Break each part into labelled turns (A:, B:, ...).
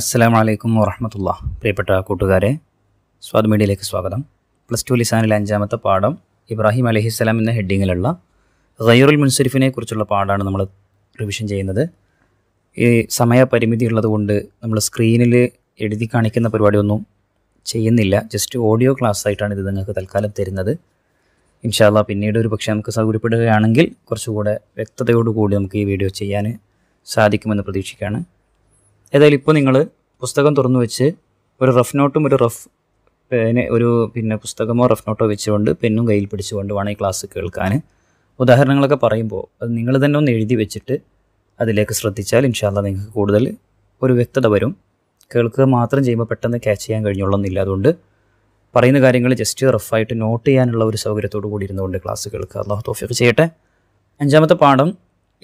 A: അസ്സാം വലൈക്കും വറഹമത്തുള്ള പ്രിയപ്പെട്ട കൂട്ടുകാരെ സ്വാദ് മീഡിയയിലേക്ക് സ്വാഗതം പ്ലസ് ടു ലിസാനിലെ അഞ്ചാമത്തെ പാഠം ഇബ്രാഹിം അലഹിസ്സലാം എന്ന ഹെഡിങ്ങിലുള്ള ഗൈറുൽ മുൻസരിഫിനെ കുറിച്ചുള്ള പാഠമാണ് നമ്മൾ റിവിഷൻ ചെയ്യുന്നത് ഈ സമയപരിമിതി ഉള്ളതുകൊണ്ട് നമ്മൾ സ്ക്രീനിൽ എഴുതി കാണിക്കുന്ന പരിപാടിയൊന്നും ചെയ്യുന്നില്ല ജസ്റ്റ് ഓഡിയോ ക്ലാസ് ആയിട്ടാണ് ഇത് നിങ്ങൾക്ക് തൽക്കാലം തരുന്നത് ഇൻഷാല്ല പിന്നീട് ഒരു പക്ഷേ നമുക്ക് സൗകര്യപ്പെടുകയാണെങ്കിൽ കുറച്ചുകൂടെ വ്യക്തതയോടുകൂടി നമുക്ക് ഈ വീഡിയോ ചെയ്യാൻ സാധിക്കുമെന്ന് പ്രതീക്ഷിക്കുകയാണ് ഏതായാലും ഇപ്പോൾ നിങ്ങൾ പുസ്തകം തുറന്നു വെച്ച് ഒരു റഫ് നോട്ടും ഒരു റഫ് പേന ഒരു പിന്നെ പുസ്തകമോ റഫ് നോട്ടോ വെച്ചുകൊണ്ട് പെന്നും കയ്യിൽ പിടിച്ചുകൊണ്ട് വേണം ഈ ക്ലാസ് കേൾക്കാൻ ഉദാഹരണങ്ങളൊക്കെ പറയുമ്പോൾ അത് നിങ്ങൾ തന്നെ ഒന്ന് എഴുതി വെച്ചിട്ട് അതിലേക്ക് ശ്രദ്ധിച്ചാൽ ഇൻഷാല്ല നിങ്ങൾക്ക് കൂടുതൽ ഒരു വ്യക്തത വരും കേൾക്കുക മാത്രം ചെയ്യുമ്പോൾ പെട്ടെന്ന് ക്യാച്ച് ചെയ്യാൻ കഴിഞ്ഞോളൊന്നില്ല അതുകൊണ്ട് പറയുന്ന കാര്യങ്ങൾ ജസ്റ്റ് റഫായിട്ട് നോട്ട് ചെയ്യാനുള്ള ഒരു സൗകര്യത്തോടു കൂടി ഇരുന്നുകൊണ്ട് ക്ലാസ് കേൾക്കുക അള്ളാഹു തോഫിക്ക് ചെയ്യട്ടെ അഞ്ചാമത്തെ പാഠം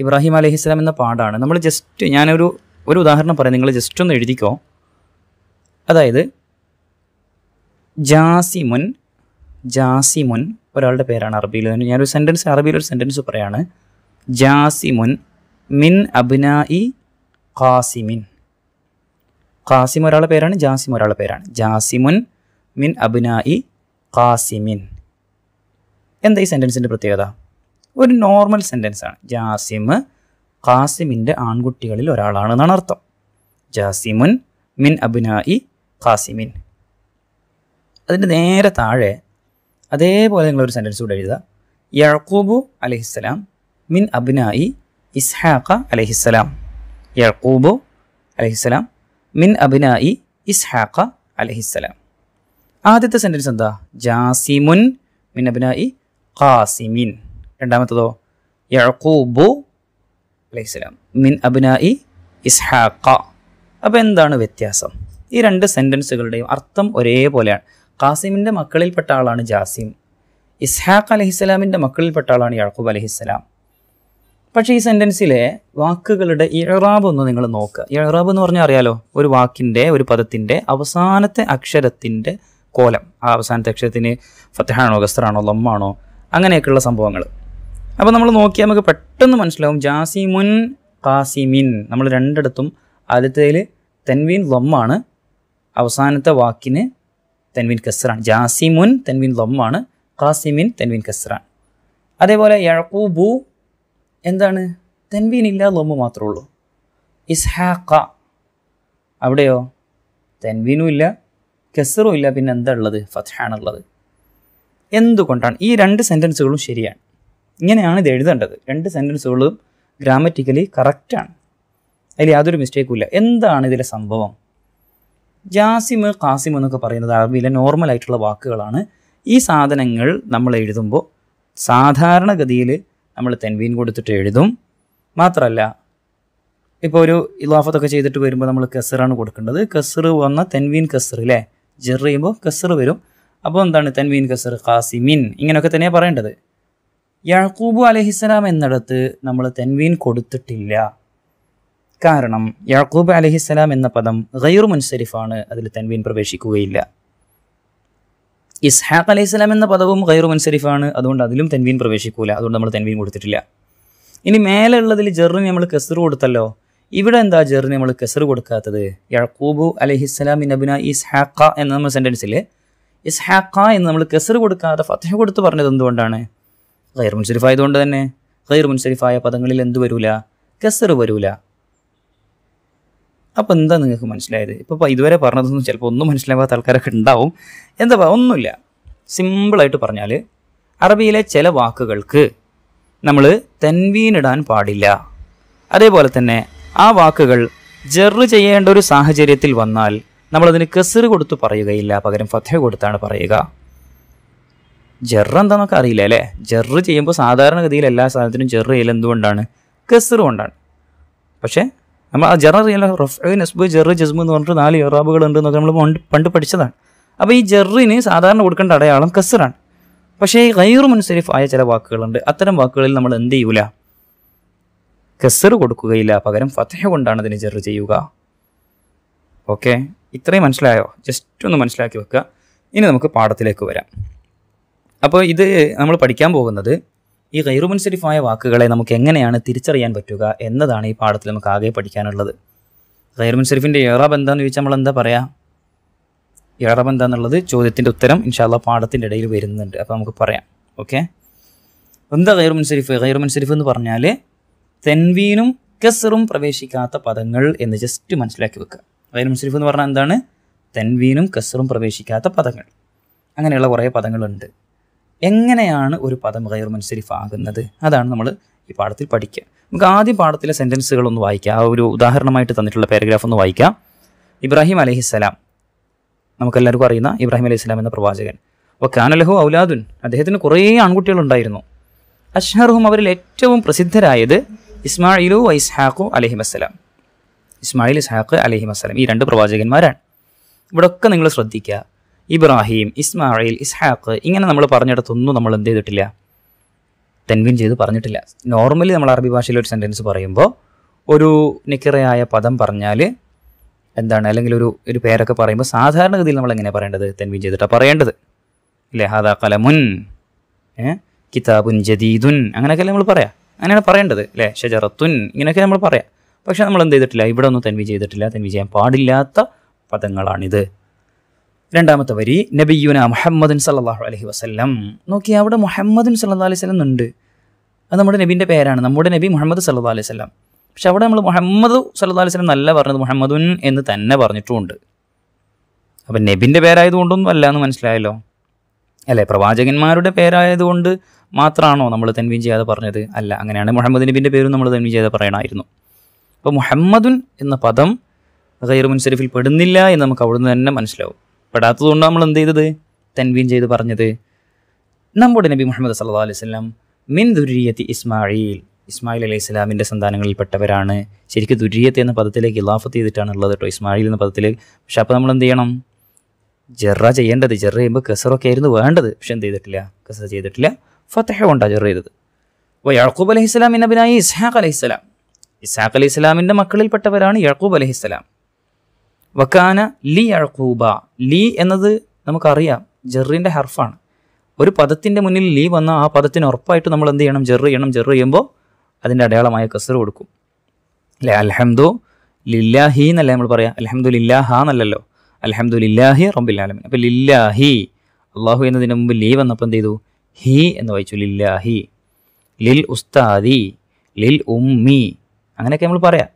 A: ഇബ്രാഹിം അലഹി ഇസ്ലാം എന്ന പാഠമാണ് നമ്മൾ ജസ്റ്റ് ഞാനൊരു ഒരു ഉദാഹരണം പറയാം നിങ്ങൾ ജസ്റ്റ് ഒന്ന് എഴുതിക്കോ അതായത് ജാസിമുൻ ജാസിമുൻ ഒരാളുടെ പേരാണ് അറബിയിൽ ഞാനൊരു സെൻറ്റൻസ് അറബിയിൽ ഒരു സെൻറ്റൻസ് പറയാണ് ജാസിമുൻ മിൻ അബ്നായി ഖാസിമിൻ ഖാസിം ഒരാളുടെ പേരാണ് ജാസിം ഒരാളുടെ പേരാണ് ജാസിമുൻ മിൻ അബുനായി ഖാസിമിൻ എന്താ ഈ സെൻറ്റൻസിൻ്റെ പ്രത്യേകത ഒരു നോർമൽ സെൻറ്റൻസാണ് ജാസിം കാസിമിൻ്റെ ആൺകുട്ടികളിൽ ഒരാളാണെന്നാണ് അർത്ഥം ജാസിമുൻ മിൻ അബുനായി ഖാസിമിൻ അതിൻ്റെ നേരെ താഴെ അതേപോലെ നിങ്ങളൊരു സെൻറ്റൻസ് കൂടെ എഴുതുക യഴക്കൂബു അലഹിസ്സലാം മിൻ അബുനായി ഇസ്ഹാഖ അലഹിസ്സലാം യഴക്കൂബു അലഹിസ്സലാം മിൻ അബുനായി ഇസ്ഹാഖ അലഹിസ്സലാം ആദ്യത്തെ സെൻറ്റൻസ് എന്താ ജാസിമുൻ മിൻ അബിനായി ഖാസിമിൻ രണ്ടാമത്തതോ യഴക്കൂബു അലൈഹി മിൻ അബിനായി ഇസ്ഹാഖ അപ്പോൾ എന്താണ് വ്യത്യാസം ഈ രണ്ട് സെൻറ്റൻസുകളുടെയും അർത്ഥം ഒരേപോലെയാണ് ഖാസിമിൻ്റെ മക്കളിൽപ്പെട്ട ആളാണ് ജാസിം ഇസ്ഹാഖ് അലഹിസ്സലാമിൻ്റെ മക്കളിൽപ്പെട്ട ആളാണ് യഴക്കൂബ് അലഹിസ്സലാം പക്ഷേ ഈ സെൻറ്റൻസിലെ വാക്കുകളുടെ ഇഴറാബ് ഒന്ന് നിങ്ങൾ നോക്കുക ഇഴറാബ് എന്ന് പറഞ്ഞാൽ അറിയാലോ ഒരു വാക്കിൻ്റെ ഒരു പദത്തിൻ്റെ അവസാനത്തെ അക്ഷരത്തിൻ്റെ കോലം ആ അവസാനത്തെ അക്ഷരത്തിന് ഫത്തഹാണോ ഗസ്റ്ററാണോ ലൊമ്മാണോ അങ്ങനെയൊക്കെയുള്ള സംഭവങ്ങൾ അപ്പോൾ നമ്മൾ നോക്കിയാൽ നമുക്ക് പെട്ടെന്ന് മനസ്സിലാവും ജാസിമുൻ കാസിമിൻ നമ്മൾ രണ്ടിടത്തും ആദ്യത്തേതിൽ തെൻവീൻ ലൊമ്മാണ് അവസാനത്തെ വാക്കിന് തെൻവീൻ കസ്റാണ് ജാസിമുൻ തെൻവീൻ ലൊമ്മാണ് കാസിമിൻ തെൻവീൻ കസ്റാണ് അതേപോലെ യഴക്കൂബു എന്താണ് തെൻവീൻ ഇല്ല ലൊമ്മ് മാത്രമേ ഉള്ളൂ ഇസ്ഹാഖ അവിടെയോ തെൻവീനും ഇല്ല കെസറും ഇല്ല പിന്നെ എന്താ ഉള്ളത് ഫത്ഹാണുള്ളത് എന്തുകൊണ്ടാണ് ഈ രണ്ട് സെൻറ്റൻസുകളും ശരിയാണ് ഇങ്ങനെയാണ് ഇത് എഴുതേണ്ടത് രണ്ട് സെൻറ്റൻസുകളും ഗ്രാമറ്റിക്കലി കറക്റ്റാണ് അതിൽ യാതൊരു മിസ്റ്റേക്കും ഇല്ല എന്താണ് ഇതിലെ സംഭവം ജാസിമ് കാസിം എന്നൊക്കെ പറയുന്നത് അറബിയിലെ നോർമൽ ആയിട്ടുള്ള വാക്കുകളാണ് ഈ സാധനങ്ങൾ നമ്മൾ എഴുതുമ്പോൾ സാധാരണഗതിയിൽ നമ്മൾ തെൻവീൻ കൊടുത്തിട്ട് എഴുതും മാത്രമല്ല ഇപ്പോൾ ഒരു ഇലാഫത്തൊക്കെ ചെയ്തിട്ട് വരുമ്പോൾ നമ്മൾ കസറാണ് കൊടുക്കേണ്ടത് കെസർ വന്ന തെൻവീൻ കെസർ അല്ലേ ജെർ ചെയ്യുമ്പോൾ കസർ വരും അപ്പോൾ എന്താണ് തൻവീൻ കസർ ഖാസിമിൻ ഇങ്ങനെയൊക്കെ തന്നെയാണ് പറയേണ്ടത് യാഴക്കൂബു അലഹിസ്സലാം എന്നിടത്ത് നമ്മൾ തൻവീൻ കൊടുത്തിട്ടില്ല കാരണം യാഴക്കൂബ് അലഹിസ്സലാം എന്ന പദം ഗൈറു മുൻസരിഫാണ് അതിൽ തൻവീൻ പ്രവേശിക്കുകയില്ല ഇസ്ഹാഖ് അലഹിസ്സലാം എന്ന പദവും ഗൈറു മുൻസരിഫാണ് അതുകൊണ്ട് അതിലും തൻവീൻ പ്രവേശിക്കൂല അതുകൊണ്ട് നമ്മൾ തൻവീൻ കൊടുത്തിട്ടില്ല ഇനി മേലെ ഉള്ളതിൽ ജെറിന് നമ്മൾ കസർ കൊടുത്തല്ലോ ഇവിടെ എന്താ ജെറിന് നമ്മൾ കെസർ കൊടുക്കാത്തത് യഴക്കൂബു അലഹിസ്സലാം നബിന ഇസ്ഹാക്ക എന്ന നമ്മൾ സെൻറ്റൻസിൽ ഇസ്ഹാക്ക എന്ന് നമ്മൾ കെസർ കൊടുക്കാതെ ഫത്തഹ കൊടുത്ത് പറഞ്ഞത് എന്തുകൊണ്ടാണ് ഖൈർ മുൻസരിഫ് ആയതുകൊണ്ട് തന്നെ ഖൈർ മുൻസരിഫായ പദങ്ങളിൽ എന്ത് വരൂല കെസർ വരൂല അപ്പോൾ എന്താ നിങ്ങൾക്ക് മനസ്സിലായത് ഇപ്പോൾ ഇതുവരെ പറഞ്ഞതൊന്നും ചിലപ്പോൾ ഒന്നും മനസ്സിലാവാത്ത ആൾക്കാരൊക്കെ ഉണ്ടാവും എന്താ ഒന്നുമില്ല സിമ്പിളായിട്ട് പറഞ്ഞാൽ അറബിയിലെ ചില വാക്കുകൾക്ക് നമ്മൾ തെൻവീനിടാൻ പാടില്ല അതേപോലെ തന്നെ ആ വാക്കുകൾ ജെറ് ചെയ്യേണ്ട ഒരു സാഹചര്യത്തിൽ വന്നാൽ നമ്മളതിന് കെസറ് കൊടുത്ത് പറയുകയില്ല പകരം ഫത്ത കൊടുത്താണ് പറയുക ജെറ് എന്താണെന്നൊക്കെ അറിയില്ല അല്ലേ ജെറ് ചെയ്യുമ്പോൾ സാധാരണഗതിയിൽ എല്ലാ സാധനത്തിനും ജെറ് ചെയ്യൽ എന്തുകൊണ്ടാണ് കെസറ് കൊണ്ടാണ് പക്ഷേ നമ്മൾ ആ ജെറ അറിയാലോ റഫ് നസ്ബ് ജെറ് ജസ്മു എന്ന് പറഞ്ഞിട്ട് നാല് ഇറാബുകൾ ഉണ്ട് എന്നൊക്കെ നമ്മൾ പണ്ട് പഠിച്ചതാണ് അപ്പോൾ ഈ ജെറിന് സാധാരണ കൊടുക്കേണ്ട അടയാളം കെസിറാണ് പക്ഷേ ഈ ഗൈറു മുൻസരിഫ് ആയ ചില വാക്കുകളുണ്ട് അത്തരം വാക്കുകളിൽ നമ്മൾ എന്ത് ചെയ്യൂല കെസർ കൊടുക്കുകയില്ല പകരം ഫതഹ കൊണ്ടാണ് അതിന് ജെറ് ചെയ്യുക ഓക്കെ ഇത്രയും മനസ്സിലായോ ജസ്റ്റ് ഒന്ന് മനസ്സിലാക്കി വെക്കുക ഇനി നമുക്ക് പാഠത്തിലേക്ക് വരാം അപ്പോൾ ഇത് നമ്മൾ പഠിക്കാൻ പോകുന്നത് ഈ ഗൈറുമുൻസരിഫായ വാക്കുകളെ നമുക്ക് എങ്ങനെയാണ് തിരിച്ചറിയാൻ പറ്റുക എന്നതാണ് ഈ പാഠത്തിൽ നമുക്ക് ആകെ പഠിക്കാനുള്ളത് ഗൈറുമുൻസരിഫിൻ്റെ ഏറാബ് എന്താന്ന് ചോദിച്ചാൽ നമ്മൾ എന്താ പറയുക ഏറാബ് എന്താന്നുള്ളത് ചോദ്യത്തിൻ്റെ ഉത്തരം ഇൻഷാല്ല പാഠത്തിൻ്റെ ഇടയിൽ വരുന്നുണ്ട് അപ്പോൾ നമുക്ക് പറയാം ഓക്കെ എന്താ ഗൈറുമുൻസരിഫ് ഗൈറുമുൻസരിഫ് എന്ന് പറഞ്ഞാൽ തെൻവീനും കെസറും പ്രവേശിക്കാത്ത പദങ്ങൾ എന്ന് ജസ്റ്റ് മനസ്സിലാക്കി വെക്കുക അതായത് മുസ്ലിഫ് എന്ന് പറഞ്ഞാൽ എന്താണ് തെൻവീനും കെസറും പ്രവേശിക്കാത്ത പദങ്ങൾ അങ്ങനെയുള്ള കുറേ പദങ്ങളുണ്ട് എങ്ങനെയാണ് ഒരു പദം ഗൈർ മുൻസരിഫ് ആകുന്നത് അതാണ് നമ്മൾ ഈ പാഠത്തിൽ പഠിക്കുക നമുക്ക് ആദ്യം പാഠത്തിലെ സെൻറ്റൻസുകളൊന്ന് വായിക്കാം ആ ഒരു ഉദാഹരണമായിട്ട് തന്നിട്ടുള്ള പാരഗ്രാഫ് ഒന്ന് വായിക്കാം ഇബ്രാഹിം അലഹിസ്സലാം നമുക്കെല്ലാവർക്കും അറിയുന്ന ഇബ്രാഹിം അലൈഹി എന്ന പ്രവാചകൻ അപ്പോൾ കാനലഹു ഔലാദുൻ അദ്ദേഹത്തിന് കുറേ ആൺകുട്ടികളുണ്ടായിരുന്നു അഷ്ഹറുഹും അവരിൽ ഏറ്റവും പ്രസിദ്ധരായത് ഇസ്മായിലു വൈസ്ഹാഖു അലഹി വസ്സലാം ഇസ്മായിൽ ഇസ്ഹാഖ് അലഹി വസ്സലാം ഈ രണ്ട് പ്രവാചകന്മാരാണ് ഒക്കെ നിങ്ങൾ ശ്രദ്ധിക്കുക ഇബ്രാഹിം ഇസ്മായിൽ ഇസ്ഹാഖ് ഇങ്ങനെ നമ്മൾ പറഞ്ഞിടത്തൊന്നും നമ്മൾ എന്ത് ചെയ്തിട്ടില്ല തെൻവിൻ ചെയ്ത് പറഞ്ഞിട്ടില്ല നോർമലി നമ്മൾ അറബി ഭാഷയിൽ ഒരു സെൻറ്റൻസ് പറയുമ്പോൾ ഒരു നിക്കറയായ പദം പറഞ്ഞാൽ എന്താണ് അല്ലെങ്കിൽ ഒരു ഒരു പേരൊക്കെ പറയുമ്പോൾ സാധാരണഗതിയിൽ നമ്മൾ എങ്ങനെ പറയേണ്ടത് തെൻവിൻ ചെയ്തിട്ടാണ് പറയേണ്ടത് ലഹാദ കലമുൻ കിതാബുൻ ജദീദുൻ അങ്ങനെയൊക്കെ നമ്മൾ പറയാം അങ്ങനെയാണ് പറയേണ്ടത് അല്ലേ ഷജറത്തുൻ ഇങ്ങനെയൊക്കെ നമ്മൾ പറയാം പക്ഷേ നമ്മൾ എന്ത് ചെയ്തിട്ടില്ല ഇവിടെ ഒന്നും തെൻവി ചെയ്തിട്ടില്ല തെൻവി ചെയ്യാൻ പാടില്ലാത്ത പദങ്ങളാണിത് രണ്ടാമത്തെ വരി നബിയുന മുഹമ്മദിൻ സല്ലാഹു അലഹി വസ്ല്ലം നോക്കി അവിടെ മുഹമ്മദിൻ സല്ലാ അലൈഹി സ്വലം ഉണ്ട് അത് നമ്മുടെ നബീൻ്റെ പേരാണ് നമ്മുടെ നബി മുഹമ്മദ് സല്ലാ അലൈഹി സ്വലം പക്ഷെ അവിടെ നമ്മൾ മുഹമ്മദ് സല്ലാ അലൈഹി സ്വലം നല്ല പറഞ്ഞത് മുഹമ്മദുൻ എന്ന് തന്നെ പറഞ്ഞിട്ടുമുണ്ട് അപ്പം നബിൻ്റെ പേരായതുകൊണ്ടൊന്നും അല്ല എന്ന് മനസ്സിലായല്ലോ അല്ലേ പ്രവാചകന്മാരുടെ പേരായതുകൊണ്ട് മാത്രമാണോ നമ്മൾ തൻവീൻ ചെയ്യാതെ പറഞ്ഞത് അല്ല അങ്ങനെയാണ് മുഹമ്മദ് നബിൻ്റെ പേരും നമ്മൾ തൻവീൻ ചെയ്യാതെ പറയണമായിരുന്നു അപ്പോൾ മുഹമ്മദുൻ എന്ന പദം ഖൈർ മുൻസരിഫിൽ പെടുന്നില്ല എന്ന് നമുക്ക് അവിടുന്ന് തന്നെ മനസ്സിലാവും പെടാത്തതുകൊണ്ട് നമ്മൾ എന്ത് ചെയ്തത് തൻവീൻ ചെയ്ത് പറഞ്ഞത് നമ്മുടെ നബി മുഹമ്മദ് സല്ലാ അലൈഹി സ്വലാം മിൻ ദുരിയത്തി ഇസ്മായിൽ ഇസ്മായിൽ അലൈഹി ഇസ്ലാമിൻ്റെ സന്താനങ്ങളിൽപ്പെട്ടവരാണ് ശരിക്കും ദുരിയത്ത് എന്ന പദത്തിലേക്ക് ഇലാഫത്ത് ചെയ്തിട്ടാണ് ഉള്ളത് കേട്ടോ ഇസ്മായിൽ എന്ന പദത്തിൽ പക്ഷെ അപ്പോൾ നമ്മൾ എന്ത് ചെയ്യണം ജെറ ചെയ്യേണ്ടത് ജെറ ചെയ്യുമ്പോൾ കസറൊക്കെ ആയിരുന്നു വേണ്ടത് പക്ഷെ എന്ത് ചെയ്തിട്ടില്ല കസറ ചെയ്തിട്ടില്ല ഫത്തഹ കൊണ്ടാണ് ചെറിയത് യാക്കൂബ് അലഹി ഇസ്ലാം എന്നബിനായ ഇസ്ഹാഖ് അലഹി ഇസ്ലാം ഇസ്ഹാഖ് അലഹി ഇസ്ലാമിൻ്റെ മക്കളിൽപ്പെട്ടവരാണ് യാക്കൂബ് അലഹി ഇസ്ലാം വക്കാന ലി അഴക്കൂബ ലി എന്നത് നമുക്കറിയാം ജെറിൻ്റെ ഹർഫാണ് ഒരു പദത്തിൻ്റെ മുന്നിൽ ലീ വന്ന ആ പദത്തിന് ഉറപ്പായിട്ട് നമ്മൾ എന്ത് ചെയ്യണം ജെറ് ചെയ്യണം ജെറ് ചെയ്യുമ്പോൾ അതിൻ്റെ അടയാളമായ കസർ കൊടുക്കും അല്ലേ അൽഹംദു ലില്ലാഹി എന്നല്ലേ നമ്മൾ പറയാം അൽഹംദു ലില്ലാഹാ എന്നല്ലല്ലോ അൽഹംദു ലില്ലാഹി റബ്ബിൽ അപ്പോൾ ലില്ലാഹി അള്ളാഹു എന്നതിന് മുമ്പ് ലീ വന്നപ്പോൾ എന്ത് ചെയ്തു ഹി എന്ന് വായിച്ചു ലില്ലാഹി ലിൽ ഉസ്താദി ലിൽ ഉമ്മി അങ്ങനെയൊക്കെ നമ്മൾ പറയാം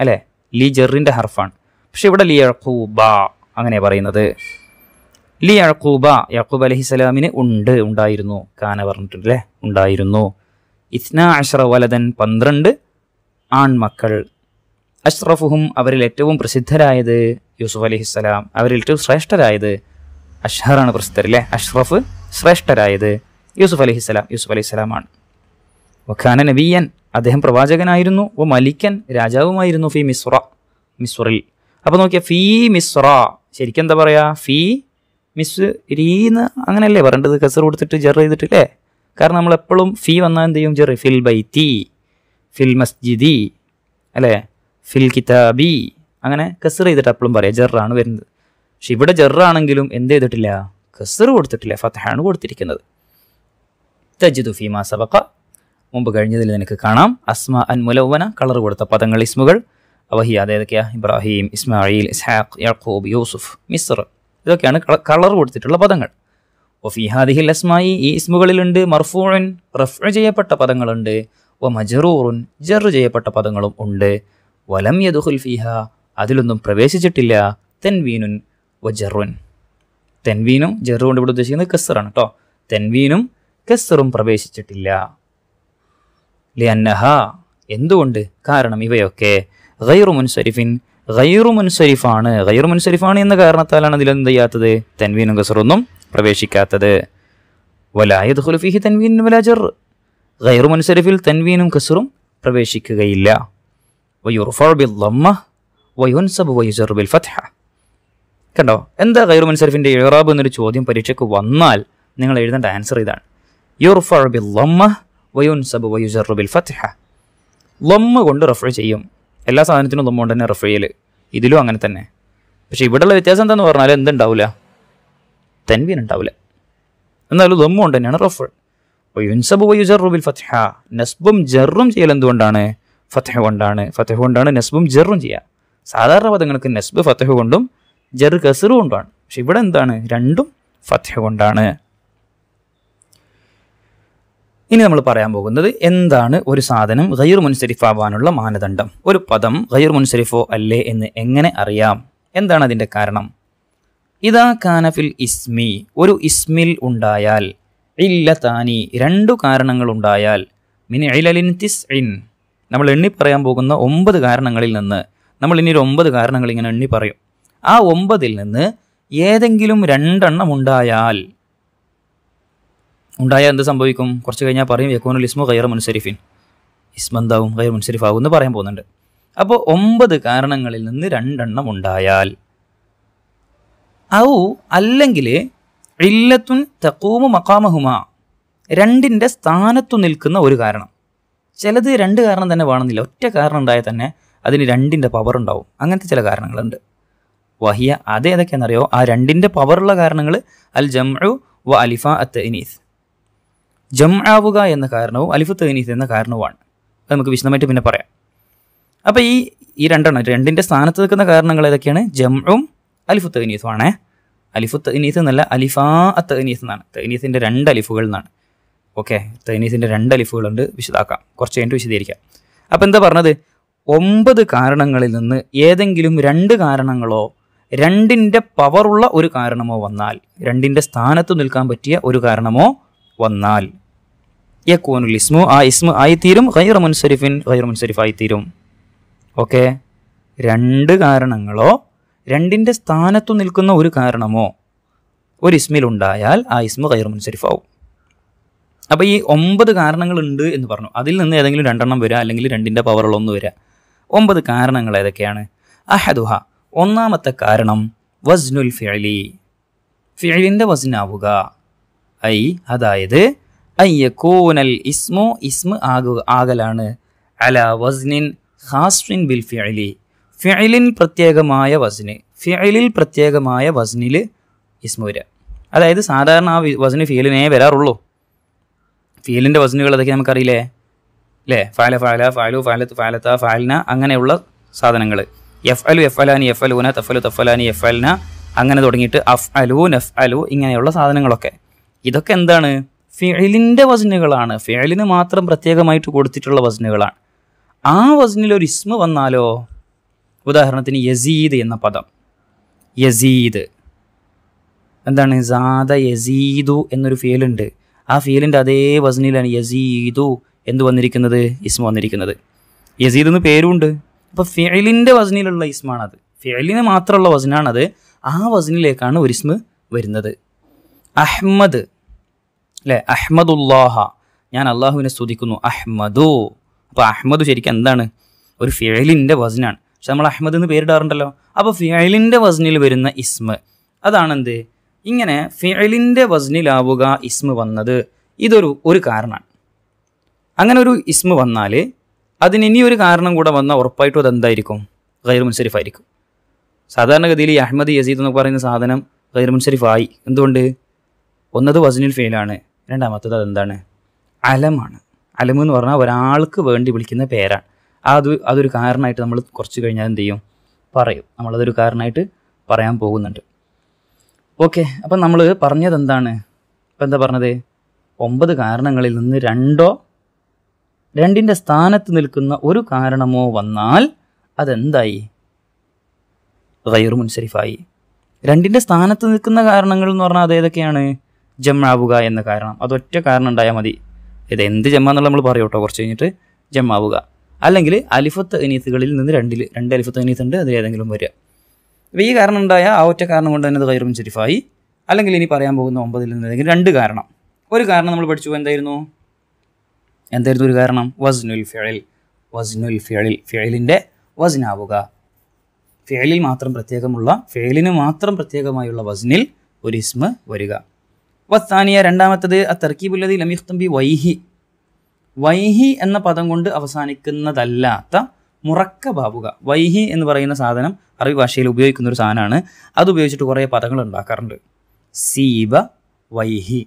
A: അല്ലേ ലി ജെറിൻ്റെ ഹർഫാണ് പക്ഷെ ഇവിടെ ലി അഴക്കൂബ അങ്ങനെ പറയുന്നത് ലി യാക്കൂബ് അലഹി സ്വലാമിന് ഉണ്ട് ഉണ്ടായിരുന്നു കാന പറഞ്ഞിട്ടുണ്ട് അല്ലേ ഉണ്ടായിരുന്നു ഇസ്ന അഷ്റ വലതൻ പന്ത്രണ്ട് ആൺമക്കൾ അഷ്റഫുഹും അവരിൽ ഏറ്റവും പ്രസിദ്ധരായത് യൂസുഫ് സ്വലാം അവരിൽ ഏറ്റവും ശ്രേഷ്ഠരായത് അഷ്ഹറാണ് പ്രസിദ്ധരല്ലേ അഷ്റഫ് ശ്രേഷ്ഠരായത് യൂസുഫ് അലഹിസ്സലാം യൂസുഫ് അലഹിസ്സലാമാണ് വഖാന നബിയൻ അദ്ദേഹം പ്രവാചകനായിരുന്നു വ മലിക്കൻ രാജാവുമായിരുന്നു ഫി മിസ്റ മിസ്റിൽ അപ്പോൾ നോക്കിയാൽ ഫീ മിസ്റ ശരിക്കും എന്താ പറയുക ഫീ മിസ് രീന്ന് അങ്ങനെയല്ലേ പറയേണ്ടത് കസർ കൊടുത്തിട്ട് ജെർ ചെയ്തിട്ടില്ലേ കാരണം നമ്മൾ എപ്പോഴും ഫീ വന്നാൽ എന്ത് ചെയ്യും ജെറി ഫിൽ ബൈത്തി ഫിൽ മസ്ജിദി അല്ലേ ഫിൽ കിതാബി അങ്ങനെ കസർ ചെയ്തിട്ട് എപ്പോഴും പറയാം ജെറാണ് വരുന്നത് പക്ഷെ ഇവിടെ ജെറാണെങ്കിലും എന്ത് ചെയ്തിട്ടില്ല കസർ കൊടുത്തിട്ടില്ല ഫത്തഹാണ് കൊടുത്തിരിക്കുന്നത് തജിദു ഫീമ സബക്ക മുമ്പ് കഴിഞ്ഞതിൽ നിനക്ക് കാണാം അസ്മ അൻ മുലവന കളർ കൊടുത്ത പദങ്ങൾ ഇസ്മുകൾ അവഹി അതേതൊക്കെയാ ഇബ്രാഹിം ഇസ്മായിൽ ഇസ്ഹാഖ് യാക്കൂബ് യൂസുഫ് മിസ്ർ ഇതൊക്കെയാണ് കളർ കൊടുത്തിട്ടുള്ള പദങ്ങൾ ഒഫിഹാദിഹിൽ അസ്മായി ഈ ഇസ്മുകളിലുണ്ട് മർഫൂൻ റഫ് ചെയ്യപ്പെട്ട പദങ്ങളുണ്ട് വ മജറൂറുൻ ജർ ചെയ്യപ്പെട്ട പദങ്ങളും ഉണ്ട് വലം യദുഹുൽ ഫിഹ അതിലൊന്നും പ്രവേശിച്ചിട്ടില്ല തെൻവീനുൻ വ ജറുൻ തെൻവീനും ജെറും കൊണ്ട് ഇവിടെ ഉദ്ദേശിക്കുന്നത് കസറാണ് കേട്ടോ തെൻവീനും കെസറും പ്രവേശിച്ചിട്ടില്ല ലിയന്നഹ എന്തുകൊണ്ട് കാരണം ഇവയൊക്കെ ഗൈറു മുൻസരിഫിൻ ഗൈറു മുൻസരിഫാണ് ഗൈറു മുൻസരിഫാണ് എന്ന കാരണത്താലാണ് എന്ത് ചെയ്യാത്തത് തൻവീനും കസറൊന്നും പ്രവേശിക്കാത്തത് വലായത് ഹുലഫിഹി തൻവീൻ വലാജർ ഗൈറു മുൻസരിഫിൽ തൻവീനും കസറും പ്രവേശിക്കുകയില്ല കണ്ടോ എന്താ ഗൈറു മുൻസരിഫിൻ്റെ ഇറാബ് എന്നൊരു ചോദ്യം പരീക്ഷയ്ക്ക് വന്നാൽ നിങ്ങൾ എഴുതേണ്ട ആൻസർ ഇതാണ് യുർഫർ ബിൽ ലൊമ്മ വയുൻസബ് വയുസറു ബിൽ ഫത്തിഹ ലൊമ്മ കൊണ്ട് റെഫർ ചെയ്യും എല്ലാ സാധനത്തിനും ലൊമ്മ കൊണ്ട് തന്നെ റെഫർ ചെയ്യൽ ഇതിലും അങ്ങനെ തന്നെ പക്ഷേ ഇവിടെയുള്ള വ്യത്യാസം എന്താണെന്ന് പറഞ്ഞാൽ എന്തുണ്ടാവില്ല തൻവീൻ ഉണ്ടാവില്ല എന്നാലും ലൊമ്മ കൊണ്ട് തന്നെയാണ് റഫർ വയുൻസബ് വയുസറു ബിൽ ഫത്തിഹ നസ്ബും ജറും ചെയ്യൽ എന്തുകൊണ്ടാണ് ഫത്തഹ കൊണ്ടാണ് ഫത്തഹ കൊണ്ടാണ് നസ്ബും ജറും ചെയ്യുക സാധാരണ പദങ്ങൾക്ക് നസ്ബ് ഫത്തഹ കൊണ്ടും ജർ കസറു കൊണ്ടുമാണ് പക്ഷെ ഇവിടെ എന്താണ് രണ്ടും ഫത്തഹ കൊണ്ടാണ് ഇനി നമ്മൾ പറയാൻ പോകുന്നത് എന്താണ് ഒരു സാധനം ഗൈർ മുൻസരിഫാവാനുള്ള മാനദണ്ഡം ഒരു പദം ഗൈർ മുൻസരിഫോ അല്ലേ എന്ന് എങ്ങനെ അറിയാം എന്താണ് അതിൻ്റെ കാരണം ഇതാ കാനഫിൽ ഇസ്മി ഒരു ഇസ്മിൽ ഉണ്ടായാൽ താനി രണ്ടു ഉണ്ടായാൽ മിനി ഇലലിൻ തിസ് ഇൻ നമ്മൾ എണ്ണി പറയാൻ പോകുന്ന ഒമ്പത് കാരണങ്ങളിൽ നിന്ന് നമ്മൾ ഇനി ഒരു ഒമ്പത് കാരണങ്ങൾ ഇങ്ങനെ എണ്ണി പറയും ആ ഒമ്പതിൽ നിന്ന് ഏതെങ്കിലും രണ്ടെണ്ണം ഉണ്ടായാൽ ഉണ്ടായാൽ എന്ത് സംഭവിക്കും കുറച്ച് കഴിഞ്ഞാൽ പറയും യക്കോനുൽ ഇസ്മു ഖൈർ മുൻസരിഫിൻ ഇസ്മന്താവും ഖൈർ മുൻസരിഫാവും എന്ന് പറയാൻ പോകുന്നുണ്ട് അപ്പോൾ ഒമ്പത് കാരണങ്ങളിൽ നിന്ന് രണ്ടെണ്ണം ഉണ്ടായാൽ ഔ അല്ലെങ്കിൽ ഇല്ലത്തുൻ തക്കൂമു മക്കാമഹുമ രണ്ടിൻ്റെ സ്ഥാനത്തു നിൽക്കുന്ന ഒരു കാരണം ചിലത് രണ്ട് കാരണം തന്നെ വേണമെന്നില്ല ഒറ്റ കാരണം ഉണ്ടായാൽ തന്നെ അതിന് രണ്ടിൻ്റെ പവർ ഉണ്ടാവും അങ്ങനത്തെ ചില കാരണങ്ങളുണ്ട് വഹിയ അതേതൊക്കെയാണെന്നറിയോ ആ രണ്ടിൻ്റെ പവറുള്ള കാരണങ്ങൾ അൽ ജംഉ വ അലിഫ അത്ത് ഇനീസ് ജംആവുക എന്ന കാരണവും അലിഫ് തേനീസ് എന്ന കാരണവുമാണ് അത് നമുക്ക് വിശദമായിട്ട് പിന്നെ പറയാം അപ്പോൾ ഈ ഈ രണ്ടെണ്ണം രണ്ടിൻ്റെ സ്ഥാനത്ത് നിൽക്കുന്ന കാരണങ്ങൾ ഏതൊക്കെയാണ് ജംഉം അലിഫ് തേനീസും ആണേ അലിഫ് തേനീസ് എന്നല്ല അലിഫാ അ തേനീസ് എന്നാണ് തേനീസിൻ്റെ രണ്ട് അലിഫുകൾ എന്നാണ് ഓക്കെ തേനീസിൻ്റെ രണ്ട് അലിഫുകളുണ്ട് വിശദാക്കാം കുറച്ച് കഴിഞ്ഞിട്ട് വിശദീകരിക്കാം അപ്പോൾ എന്താ പറഞ്ഞത് ഒമ്പത് കാരണങ്ങളിൽ നിന്ന് ഏതെങ്കിലും രണ്ട് കാരണങ്ങളോ രണ്ടിൻ്റെ പവറുള്ള ഒരു കാരണമോ വന്നാൽ രണ്ടിൻ്റെ സ്ഥാനത്ത് നിൽക്കാൻ പറ്റിയ ഒരു കാരണമോ വന്നാൽ യക്കൂനുൽ ഇസ്മു ആ ഇസ്മു ആയിത്തീരും ഹൈർ മുൻസരിഫിൻ ഹൈർ മുൻസരിഫ് ആയിത്തീരും ഓക്കെ രണ്ട് കാരണങ്ങളോ രണ്ടിൻ്റെ സ്ഥാനത്തു നിൽക്കുന്ന ഒരു കാരണമോ ഒരു ഇസ്മിലുണ്ടായാൽ ആ ഇസ്മു ഹൈർ മുൻസരിഫ് ആവും അപ്പോൾ ഈ ഒമ്പത് കാരണങ്ങളുണ്ട് എന്ന് പറഞ്ഞു അതിൽ നിന്ന് ഏതെങ്കിലും രണ്ടെണ്ണം വരിക അല്ലെങ്കിൽ രണ്ടിൻ്റെ ഒന്ന് വരിക ഒമ്പത് കാരണങ്ങൾ ഏതൊക്കെയാണ് അഹദുഹ ഒന്നാമത്തെ കാരണം വസ്നുൽ ഫിഅലി ഫിഅലിൻ്റെ വസ്നാവുക ഐ അതായത് അയ്യക്കൂനൽ ഇസ്മു ഇസ്മു ആകുക ആകലാണ് അല വസ്നിൻ ഹാസ്വിൻ ബിൽ ഫിഅലി ഫിഅലിൻ പ്രത്യേകമായ വസ്ന് ഫിഅലിൽ പ്രത്യേകമായ വസ്നിൽ ഇസ്മു വരിക അതായത് സാധാരണ ആ വസ്ന് ഫിയലിനേ വരാറുള്ളൂ ഫിയലിൻ്റെ വസ്നുകൾ അതൊക്കെ നമുക്കറിയില്ലേ അല്ലേ ഫാല ഫാല ഫാലു ഫാലത്ത് ഫാലത്ത ഫാലിന അങ്ങനെയുള്ള സാധനങ്ങൾ എഫ് അലു എഫ് അലാനി എഫ് അലൂന തഫലു തഫലാനി എഫ് അലിന അങ്ങനെ തുടങ്ങിയിട്ട് അഫ് അലു നഫ് അലു ഇങ്ങനെയുള്ള സാധനങ്ങളൊക്കെ ഇതൊക്കെ എന്താണ് ഫിഅലിൻ്റെ വസനുകളാണ് ഫിഅലിന് മാത്രം പ്രത്യേകമായിട്ട് കൊടുത്തിട്ടുള്ള വസനുകളാണ് ആ വസനിൽ ഒരു ഇസ്മ വന്നാലോ ഉദാഹരണത്തിന് യസീദ് എന്ന പദം യസീദ് എന്താണ് സാദ യസീദു എന്നൊരു ഫീലുണ്ട് ആ ഫീലിൻ്റെ അതേ വസനിലാണ് യസീദു എന്ത് വന്നിരിക്കുന്നത് ഇസ്മ വന്നിരിക്കുന്നത് യസീദ് എന്ന് പേരുണ്ട് അപ്പോൾ ഫിഅലിൻ്റെ വസനിലുള്ള ഇസ്മാണത് ഫിഅലിന് മാത്രമുള്ള വസനാണത് ആ വസനിലേക്കാണ് ഒരു ഇസ്മ വരുന്നത് അഹ്മദ് അല്ലേ അഹ്മദുല്ലാഹ ഞാൻ അള്ളാഹുവിനെ സ്തുതിക്കുന്നു അഹ്മദു അപ്പോൾ അഹമ്മദ് ശരിക്കും എന്താണ് ഒരു ഫിഴലിൻ്റെ വസനാണ് പക്ഷെ നമ്മൾ അഹമ്മദ് എന്ന് പേരിടാറുണ്ടല്ലോ അപ്പോൾ ഫിഴലിൻ്റെ വസനിൽ വരുന്ന ഇസ്മ അതാണെന്ത് ഇങ്ങനെ ഫിഴലിൻ്റെ വസനിലാവുക ഇസ്മ വന്നത് ഇതൊരു ഒരു കാരണമാണ് അങ്ങനെ ഒരു ഇസ്മ വന്നാൽ അതിന് ഇനി ഒരു കാരണം കൂടെ വന്നാൽ ഉറപ്പായിട്ടും അതെന്തായിരിക്കും ഗൈർ മുൻസരിഫായിരിക്കും സാധാരണഗതിയിൽ ഈ അഹമ്മദ് യസീദ് എന്ന് പറയുന്ന സാധനം ഗൈർ മുൻസരിഫായി എന്തുകൊണ്ട് ഒന്നത് വസനിൽ ഫെയിലാണ് രണ്ടാമത്തത് അതെന്താണ് അലമാണ് അലം എന്ന് പറഞ്ഞാൽ ഒരാൾക്ക് വേണ്ടി വിളിക്കുന്ന പേരാണ് അത് അതൊരു കാരണമായിട്ട് നമ്മൾ കുറച്ച് കഴിഞ്ഞാൽ എന്ത് ചെയ്യും പറയും നമ്മളതൊരു കാരണമായിട്ട് പറയാൻ പോകുന്നുണ്ട് ഓക്കെ അപ്പം നമ്മൾ പറഞ്ഞത് എന്താണ് ഇപ്പം എന്താ പറഞ്ഞത് ഒമ്പത് കാരണങ്ങളിൽ നിന്ന് രണ്ടോ രണ്ടിൻ്റെ സ്ഥാനത്ത് നിൽക്കുന്ന ഒരു കാരണമോ വന്നാൽ അതെന്തായി ഗൈർ മുൻസരിഫായി രണ്ടിൻ്റെ സ്ഥാനത്ത് നിൽക്കുന്ന കാരണങ്ങൾ എന്ന് പറഞ്ഞാൽ അതേതൊക്കെയാണ് ജമ്മാവുക എന്ന കാരണം അതൊറ്റ കാരണം ഉണ്ടായാൽ മതി ഇത് എന്ത് ജമ്മ എന്നുള്ള നമ്മൾ പറയൂ കേട്ടോ കുറച്ച് കഴിഞ്ഞിട്ട് ജമ്മാവുക അല്ലെങ്കിൽ അലിഫത്ത് അനീസുകളിൽ നിന്ന് രണ്ടിൽ രണ്ട് അലിഫത്ത് അനീസ് ഉണ്ട് അതിൽ ഏതെങ്കിലും വരിക അപ്പോൾ ഈ കാരണം ഉണ്ടായ ആ ഒറ്റ കാരണം കൊണ്ട് തന്നെ അത് കയറും ചെരിഫായി അല്ലെങ്കിൽ ഇനി പറയാൻ പോകുന്ന ഒമ്പതിൽ നിന്ന് ഏതെങ്കിലും രണ്ട് കാരണം ഒരു കാരണം നമ്മൾ പഠിച്ചു എന്തായിരുന്നു എന്തായിരുന്നു ഒരു കാരണം വസ്നുൽ ഫിഴൽ വസ്നുൽ ഫിഴലിൽ ഫിഴലിൻ്റെ വസ്നാവുക ഫിഴലിൽ മാത്രം പ്രത്യേകമുള്ള ഫിഴലിന് മാത്രം പ്രത്യേകമായുള്ള വസ്നിൽ ഒരു ഇസ്മ വരിക വസ്താനിയ രണ്ടാമത്തത് അ തെർക്കീബുല്ലതി ലമിഖ്തംബി വൈഹി വൈഹി എന്ന പദം കൊണ്ട് അവസാനിക്കുന്നതല്ലാത്ത മുറക്കബാവുക വൈഹി എന്ന് പറയുന്ന സാധനം അറബി ഭാഷയിൽ ഉപയോഗിക്കുന്ന ഒരു സാധനമാണ് അത് ഉപയോഗിച്ചിട്ട് കുറേ പദങ്ങൾ ഉണ്ടാക്കാറുണ്ട് സീബ വൈഹി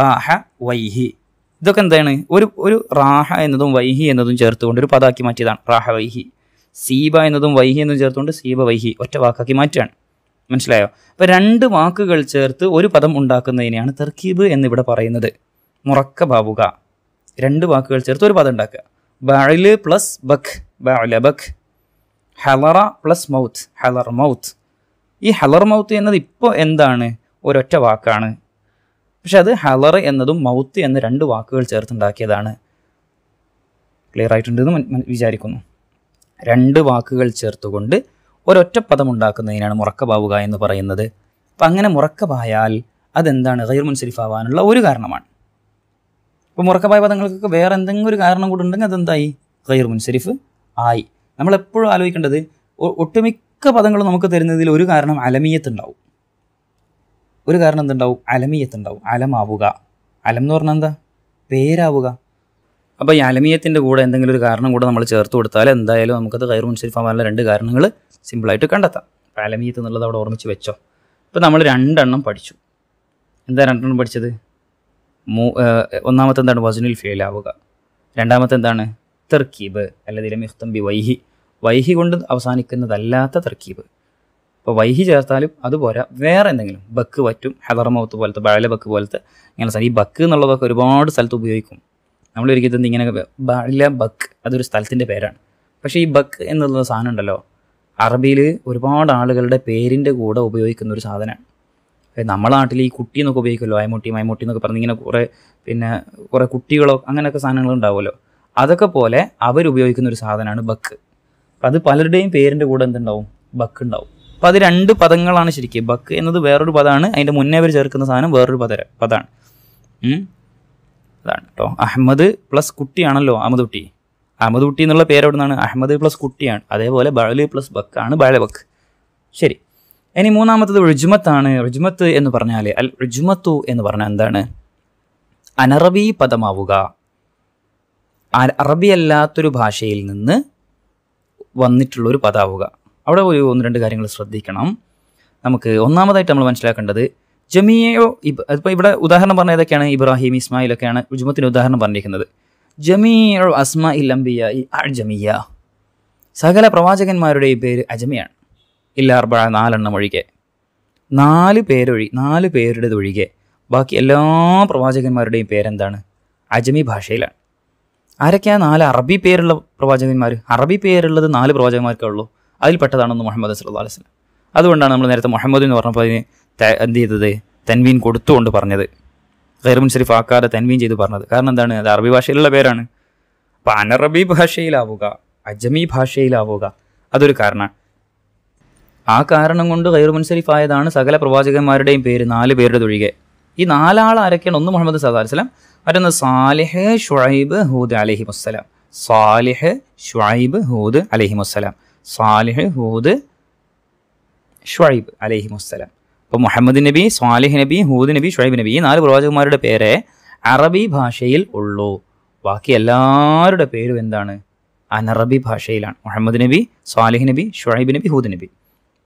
A: റാഹ വൈഹി ഇതൊക്കെ എന്താണ് ഒരു ഒരു റാഹ എന്നതും വൈഹി എന്നതും ചേർത്തുകൊണ്ട് ഒരു പദമാക്കി മാറ്റിയതാണ് റാഹ വൈഹി സീബ എന്നതും വൈഹി എന്നതും ചേർത്തുകൊണ്ട് സീബ വൈഹി ഒറ്റ വാക്കാക്കി മാറ്റുകയാണ് മനസ്സിലായോ അപ്പോൾ രണ്ട് വാക്കുകൾ ചേർത്ത് ഒരു പദം ഉണ്ടാക്കുന്നതിനെയാണ് എന്ന് എന്നിവിടെ പറയുന്നത് മുറക്കബാവുക രണ്ട് വാക്കുകൾ ചേർത്ത് ഒരു പദം ഉണ്ടാക്കുക ബഅല് പ്ലസ് ബഖ് ബഅല ബഖ് ഹലറ പ്ലസ് മൗത്ത് ഹലർ മൗത്ത് ഈ ഹലർ മൗത്ത് എന്നത് ഇപ്പോൾ എന്താണ് ഒരൊറ്റ വാക്കാണ് പക്ഷെ അത് ഹലർ എന്നതും മൗത്ത് എന്ന രണ്ട് വാക്കുകൾ ചേർത്തുണ്ടാക്കിയതാണ് ക്ലിയർ ആയിട്ടുണ്ടെന്ന് വിചാരിക്കുന്നു രണ്ട് വാക്കുകൾ ചേർത്തുകൊണ്ട് പദം ഉണ്ടാക്കുന്നതിനാണ് മുറക്കബാവുക എന്ന് പറയുന്നത് അപ്പം അങ്ങനെ മുറക്കബായാൽ അതെന്താണ് ഗൈർ മുൻസരിഫാവാനുള്ള ഒരു കാരണമാണ് ഇപ്പോൾ മുറക്കബായ പദങ്ങൾക്കൊക്കെ വേറെ എന്തെങ്കിലും ഒരു കാരണം കൂടെ ഉണ്ടെങ്കിൽ അതെന്തായി ഗൈർ മുൻസരിഫ് ആയി നമ്മൾ എപ്പോഴും ആലോചിക്കേണ്ടത് ഒട്ടുമിക്ക പദങ്ങൾ നമുക്ക് തരുന്നതിൽ ഒരു കാരണം അലമീയത്ത് ഉണ്ടാവും ഒരു കാരണം എന്തുണ്ടാവും അലമീയത്ത് ഉണ്ടാവും അലമാവുക അലം എന്ന് പറഞ്ഞാൽ എന്താ പേരാവുക അപ്പോൾ ഈ അലമിയത്തിൻ്റെ കൂടെ എന്തെങ്കിലും ഒരു കാരണം കൂടെ നമ്മൾ ചേർത്ത് കൊടുത്താൽ എന്തായാലും നമുക്കത് കയർ ആവാനുള്ള രണ്ട് കാരണങ്ങൾ സിമ്പിളായിട്ട് കണ്ടെത്താം അപ്പോൾ അലമിയത്ത് എന്നുള്ളത് അവിടെ ഓർമ്മിച്ച് വെച്ചോ ഇപ്പോൾ നമ്മൾ രണ്ടെണ്ണം പഠിച്ചു എന്താ രണ്ടെണ്ണം പഠിച്ചത് മൂ ഒന്നാമത്തെ എന്താണ് വസുനിൽ ഫെയിൽ ആവുക രണ്ടാമത്തെ എന്താണ് തെർക്കീബ് അല്ലെങ്കിൽ മിഹ്തംബി വൈഹി വൈഹി കൊണ്ട് അവസാനിക്കുന്നതല്ലാത്ത തെർക്കീബ് അപ്പോൾ വൈഹി ചേർത്താലും അതുപോലെ വേറെ എന്തെങ്കിലും ബക്ക് പറ്റും ഹെദർമൗത്ത് പോലത്തെ ബഴല ബക്ക് പോലത്തെ ഇങ്ങനെ ഈ ബക്ക് എന്നുള്ളതൊക്കെ ഒരുപാട് സ്ഥലത്ത് ഉപയോഗിക്കും നമ്മൾ ഒരിക്കലും ഇങ്ങനെ ബാല ബക്ക് അതൊരു സ്ഥലത്തിൻ്റെ പേരാണ് പക്ഷേ ഈ ബക്ക് എന്നുള്ള സാധനം ഉണ്ടല്ലോ അറബിയിൽ ഒരുപാട് ആളുകളുടെ പേരിൻ്റെ കൂടെ ഉപയോഗിക്കുന്ന ഒരു സാധനമാണ് നമ്മളെ നാട്ടിൽ ഈ കുട്ടി എന്നൊക്കെ ഉപയോഗിക്കുമല്ലോ അയമുട്ടി മൈമുട്ടി എന്നൊക്കെ പറഞ്ഞ് ഇങ്ങനെ കുറേ പിന്നെ കുറേ കുട്ടികളോ അങ്ങനെയൊക്കെ സാധനങ്ങൾ ഉണ്ടാവുമല്ലോ അതൊക്കെ പോലെ അവരുപയോഗിക്കുന്ന ഒരു സാധനമാണ് ബക്ക് അപ്പം അത് പലരുടെയും പേരിൻ്റെ കൂടെ എന്തുണ്ടാവും ബക്ക് ഉണ്ടാവും അപ്പം അത് രണ്ട് പദങ്ങളാണ് ശരിക്കും ബക്ക് എന്നത് വേറൊരു പദമാണ് അതിൻ്റെ മുന്നേ അവർ ചേർക്കുന്ന സാധനം വേറൊരു പദ പദമാണ് അതാണ് കേട്ടോ അഹമ്മദ് പ്ലസ് കുട്ടിയാണല്ലോ അഹമ്മദ് കുട്ടി അഹമ്മദ് കുട്ടി എന്നുള്ള പേര് എവിടെ നിന്നാണ് അഹമ്മദ് പ്ലസ് കുട്ടിയാണ് അതേപോലെ ബഴല് പ്ലസ് ആണ് ബക്കാണ് ബക്ക് ശരി ഇനി മൂന്നാമത്തത് ആണ് റിജ്മത്ത് എന്ന് പറഞ്ഞാൽ അൽ റിജ്മത്തു എന്ന് പറഞ്ഞാൽ എന്താണ് അനറബി പദമാവുക അറബി അല്ലാത്തൊരു ഭാഷയിൽ നിന്ന് വന്നിട്ടുള്ളൊരു പദമാവുക അവിടെ ഒരു ഒന്ന് രണ്ട് കാര്യങ്ങൾ ശ്രദ്ധിക്കണം നമുക്ക് ഒന്നാമതായിട്ട് നമ്മൾ മനസ്സിലാക്കേണ്ടത് ജമിയയോ ഇപ്പോൾ ഇവിടെ ഉദാഹരണം പറഞ്ഞ ഏതൊക്കെയാണ് ഇബ്രാഹിം ഒക്കെയാണ് ഉജുമത്തിന് ഉദാഹരണം പറഞ്ഞിരിക്കുന്നത് ജമിയോ അസ്മ ഇൽ അംബിയ അജമിയ സകല പ്രവാചകന്മാരുടെയും പേര് അജമിയാണ് ഇല്ലാർബ നാലെണ്ണം ഒഴികെ നാല് പേരൊഴി നാല് പേരുടേത് ഒഴികെ ബാക്കി എല്ലാ പ്രവാചകന്മാരുടെയും പേരെന്താണ് അജമി ഭാഷയിലാണ് ആരൊക്കെയാണ് നാല് അറബി പേരുള്ള പ്രവാചകന്മാർ അറബി പേരുള്ളത് നാല് പ്രവാചകന്മാർക്കേ ഉള്ളൂ അതിൽപ്പെട്ടതാണെന്ന് മുഹമ്മദ് സല്ലു അലൈഹി അതുകൊണ്ടാണ് നമ്മൾ നേരത്തെ മുഹമ്മദ് എന്ന് പറഞ്ഞപ്പോൾ അതിന് എന്ത് ചെയ്തത് തൻവീൻ കൊടുത്തുകൊണ്ട് പറഞ്ഞത് ഷെരീഫ് ആക്കാതെ തൻവീൻ ചെയ്ത് പറഞ്ഞത് കാരണം എന്താണ് അത് അറബി ഭാഷയിലുള്ള പേരാണ് അപ്പോൾ അനറബി ഭാഷയിലാവുക അജമി ഭാഷയിലാവുക അതൊരു കാരണമാണ് ആ കാരണം കൊണ്ട് ഷെരീഫ് ആയതാണ് സകല പ്രവാചകന്മാരുടെയും പേര് നാല് പേരുടെ ഒഴികെ ഈ നാലാൾ ആരൊക്കെയാണ് ഒന്ന് മുഹമ്മദ് സദാ അലിസ്ലാം മറ്റൊന്ന് സാലിഹ് ഷുഹൈബ് ഹൂദ് അലഹി വസ്സലാം സാലിഹ് ഷുഹൈബ് ഹൂദ് അലഹി വസ്സലാം സാലിഹ് ഹൂദ് ഷുഹൈബ് അലഹി വസ്സലാം ഇപ്പോൾ മുഹമ്മദ് നബി സ്വാലിഹ് നബി ഹൂദ് നബി ഷുഹൈബ് നബി ഈ നാല് പ്രവാചകന്മാരുടെ പേരെ അറബി ഭാഷയിൽ ഉള്ളൂ ബാക്കി എല്ലാവരുടെ പേരും എന്താണ് അനറബി ഭാഷയിലാണ് മുഹമ്മദ് നബി സ്വാലിഹ് നബി ഷുഹൈബ് നബി ഹൂദ് നബി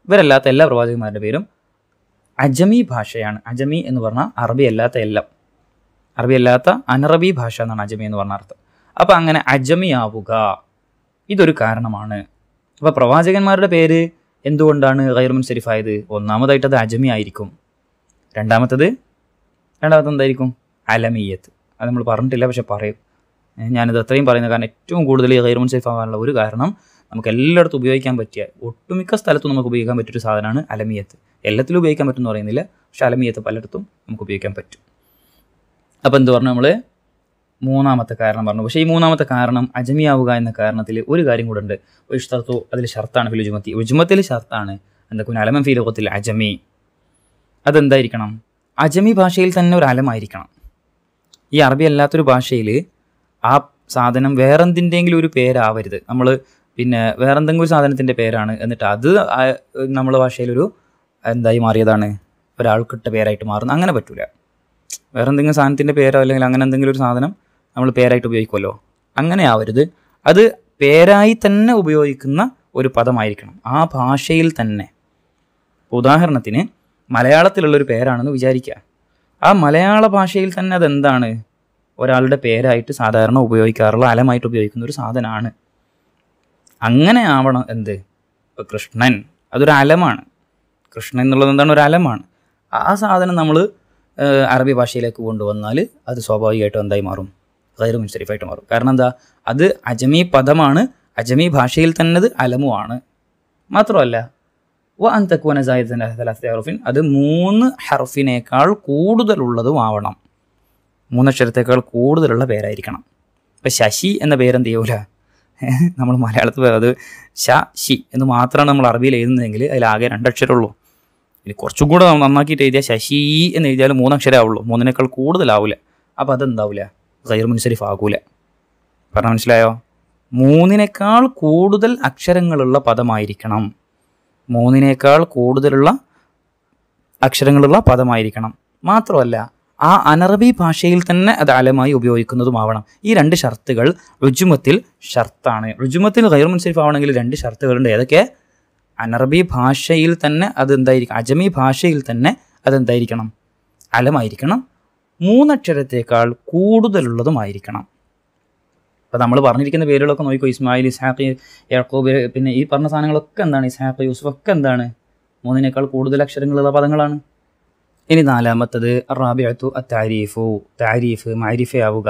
A: ഇവരല്ലാത്ത എല്ലാ പ്രവാചകന്മാരുടെ പേരും അജമി ഭാഷയാണ് അജമി എന്ന് പറഞ്ഞാൽ അറബി അല്ലാത്ത എല്ലാം അറബി അല്ലാത്ത അനറബി ഭാഷ എന്നാണ് അജമി എന്ന് പറഞ്ഞ അർത്ഥം അപ്പോൾ അങ്ങനെ അജമി ആവുക ഇതൊരു കാരണമാണ് അപ്പോൾ പ്രവാചകന്മാരുടെ പേര് എന്തുകൊണ്ടാണ് ഗൈർ മുൻസരിഫായത് ഒന്നാമതായിട്ട് അത് അജമി ആയിരിക്കും രണ്ടാമത്തത് രണ്ടാമത്തെ എന്തായിരിക്കും അലമിയത്ത് അത് നമ്മൾ പറഞ്ഞിട്ടില്ല പക്ഷെ പറയും ഞാനിത് അത്രയും പറയുന്നത് കാരണം ഏറ്റവും കൂടുതൽ ഗൈർ മുൻസരിഫ് ആവാനുള്ള ഒരു കാരണം നമുക്ക് എല്ലായിടത്തും ഉപയോഗിക്കാൻ പറ്റിയ ഒട്ടുമിക്ക സ്ഥലത്തും നമുക്ക് ഉപയോഗിക്കാൻ പറ്റിയൊരു സാധനമാണ് അലമിയത്ത് എല്ലാത്തിലും ഉപയോഗിക്കാൻ പറ്റുമെന്ന് പറയുന്നില്ല പക്ഷെ അലമിയത്ത് പലയിടത്തും നമുക്ക് ഉപയോഗിക്കാൻ പറ്റും അപ്പോൾ എന്ത് പറഞ്ഞാൽ നമ്മൾ മൂന്നാമത്തെ കാരണം പറഞ്ഞു പക്ഷേ ഈ മൂന്നാമത്തെ കാരണം അജമിയാവുക എന്ന കാരണത്തിൽ ഒരു കാര്യം കൂടെ ഉണ്ട് ഇഷ്ടത്തു അതിൽ ഷർത്താണ് ഫിൽ ഉജുമത്തി ഉജുമത്തിൽ ഷർത്താണ് എന്താ കുന അലമം ഫീലോകത്തിൽ അജമി അതെന്തായിരിക്കണം അജമി ഭാഷയിൽ തന്നെ ഒരു അലമായിരിക്കണം ഈ അറബി അല്ലാത്തൊരു ഭാഷയിൽ ആ സാധനം വേറെന്തിൻ്റെങ്കിലും ഒരു പേരാവരുത് നമ്മൾ പിന്നെ വേറെന്തെങ്കിലും ഒരു സാധനത്തിൻ്റെ പേരാണ് എന്നിട്ട് അത് നമ്മളെ ഭാഷയിലൊരു എന്തായി മാറിയതാണ് ഒരാൾക്കിട്ട പേരായിട്ട് മാറുന്നത് അങ്ങനെ പറ്റില്ല വേറെന്തെങ്കിലും സാധനത്തിൻ്റെ പേരോ അല്ലെങ്കിൽ അങ്ങനെ എന്തെങ്കിലും ഒരു സാധനം നമ്മൾ പേരായിട്ട് ഉപയോഗിക്കുമല്ലോ അങ്ങനെ ആവരുത് അത് പേരായി തന്നെ ഉപയോഗിക്കുന്ന ഒരു പദമായിരിക്കണം ആ ഭാഷയിൽ തന്നെ ഉദാഹരണത്തിന് മലയാളത്തിലുള്ളൊരു പേരാണെന്ന് വിചാരിക്കുക ആ മലയാള ഭാഷയിൽ തന്നെ അതെന്താണ് ഒരാളുടെ പേരായിട്ട് സാധാരണ ഉപയോഗിക്കാറുള്ള അലമായിട്ട് ഉപയോഗിക്കുന്ന ഒരു സാധനമാണ് അങ്ങനെ ആവണം എന്ത് ഇപ്പോൾ കൃഷ്ണൻ അതൊരു അലമാണ് കൃഷ്ണൻ എന്നുള്ളത് എന്താണ് ഒരു അലമാണ് ആ സാധനം നമ്മൾ അറബി ഭാഷയിലേക്ക് കൊണ്ടുവന്നാൽ അത് സ്വാഭാവികമായിട്ടും എന്തായി മാറും ഗൈറു മുൻഷരിഫായിട്ട് മാറും കാരണം എന്താ അത് അജമി പദമാണ് അജമി ഭാഷയിൽ തന്നത് അലമുവാണ് മാത്രമല്ല വ അന്തക്വന ഹറഫിൻ അത് മൂന്ന് ഹർഫിനേക്കാൾ ആവണം മൂന്നക്ഷരത്തേക്കാൾ കൂടുതലുള്ള പേരായിരിക്കണം ഇപ്പം ശശി എന്ന പേരെന്ത് ചെയ്യൂല നമ്മൾ മലയാളത്തിൽ അത് ഷ ഷി എന്ന് മാത്രമാണ് നമ്മൾ അറബിയിൽ എഴുതുന്നതെങ്കിൽ അതിലാകെ രണ്ടക്ഷരമുള്ളൂ ഇനി കുറച്ചും കൂടെ നന്നാക്കിയിട്ട് എഴുതിയാൽ ശശി എന്ന് എഴുതിയാൽ മൂന്നക്ഷരമാവുള്ളൂ മൂന്നിനേക്കാൾ കൂടുതലാവില്ല അപ്പോൾ അതെന്താവില്ല ഗൈർ മുൻസരിഫ് ആകൂല പറഞ്ഞ മനസ്സിലായോ മൂന്നിനേക്കാൾ കൂടുതൽ അക്ഷരങ്ങളുള്ള പദമായിരിക്കണം മൂന്നിനേക്കാൾ കൂടുതലുള്ള അക്ഷരങ്ങളുള്ള പദമായിരിക്കണം മാത്രമല്ല ആ അനറബി ഭാഷയിൽ തന്നെ അത് അലമായി ഉപയോഗിക്കുന്നതുമാവണം ഈ രണ്ട് ഷർത്തുകൾ രുജുമത്തിൽ ഷർത്താണ് രുജുമത്തിൽ ഗൈർ മുൻസരിഫ് ആവണമെങ്കിൽ രണ്ട് ഷർത്തുകളുണ്ട് ഏതൊക്കെ അനറബി ഭാഷയിൽ തന്നെ അതെന്തായിരിക്കും അജമി ഭാഷയിൽ തന്നെ അതെന്തായിരിക്കണം അലമായിരിക്കണം മൂന്നക്ഷരത്തേക്കാൾ കൂടുതലുള്ളതുമായിരിക്കണം അപ്പോൾ നമ്മൾ പറഞ്ഞിരിക്കുന്ന പേരുകളൊക്കെ നോക്കിക്കോ ഇസ്മായിൽ ഇസ്ഹാഖ് യാക്കോബ് പിന്നെ ഈ പറഞ്ഞ സാധനങ്ങളൊക്കെ എന്താണ് ഇസ്ഹാഖ് യൂസുഫ് ഒക്കെ എന്താണ് മൂന്നിനേക്കാൾ കൂടുതൽ അക്ഷരങ്ങളുള്ള പദങ്ങളാണ് ഇനി നാലാമത്തത് റാബിഅത്തു അ താരീഫു താരീഫ് ആവുക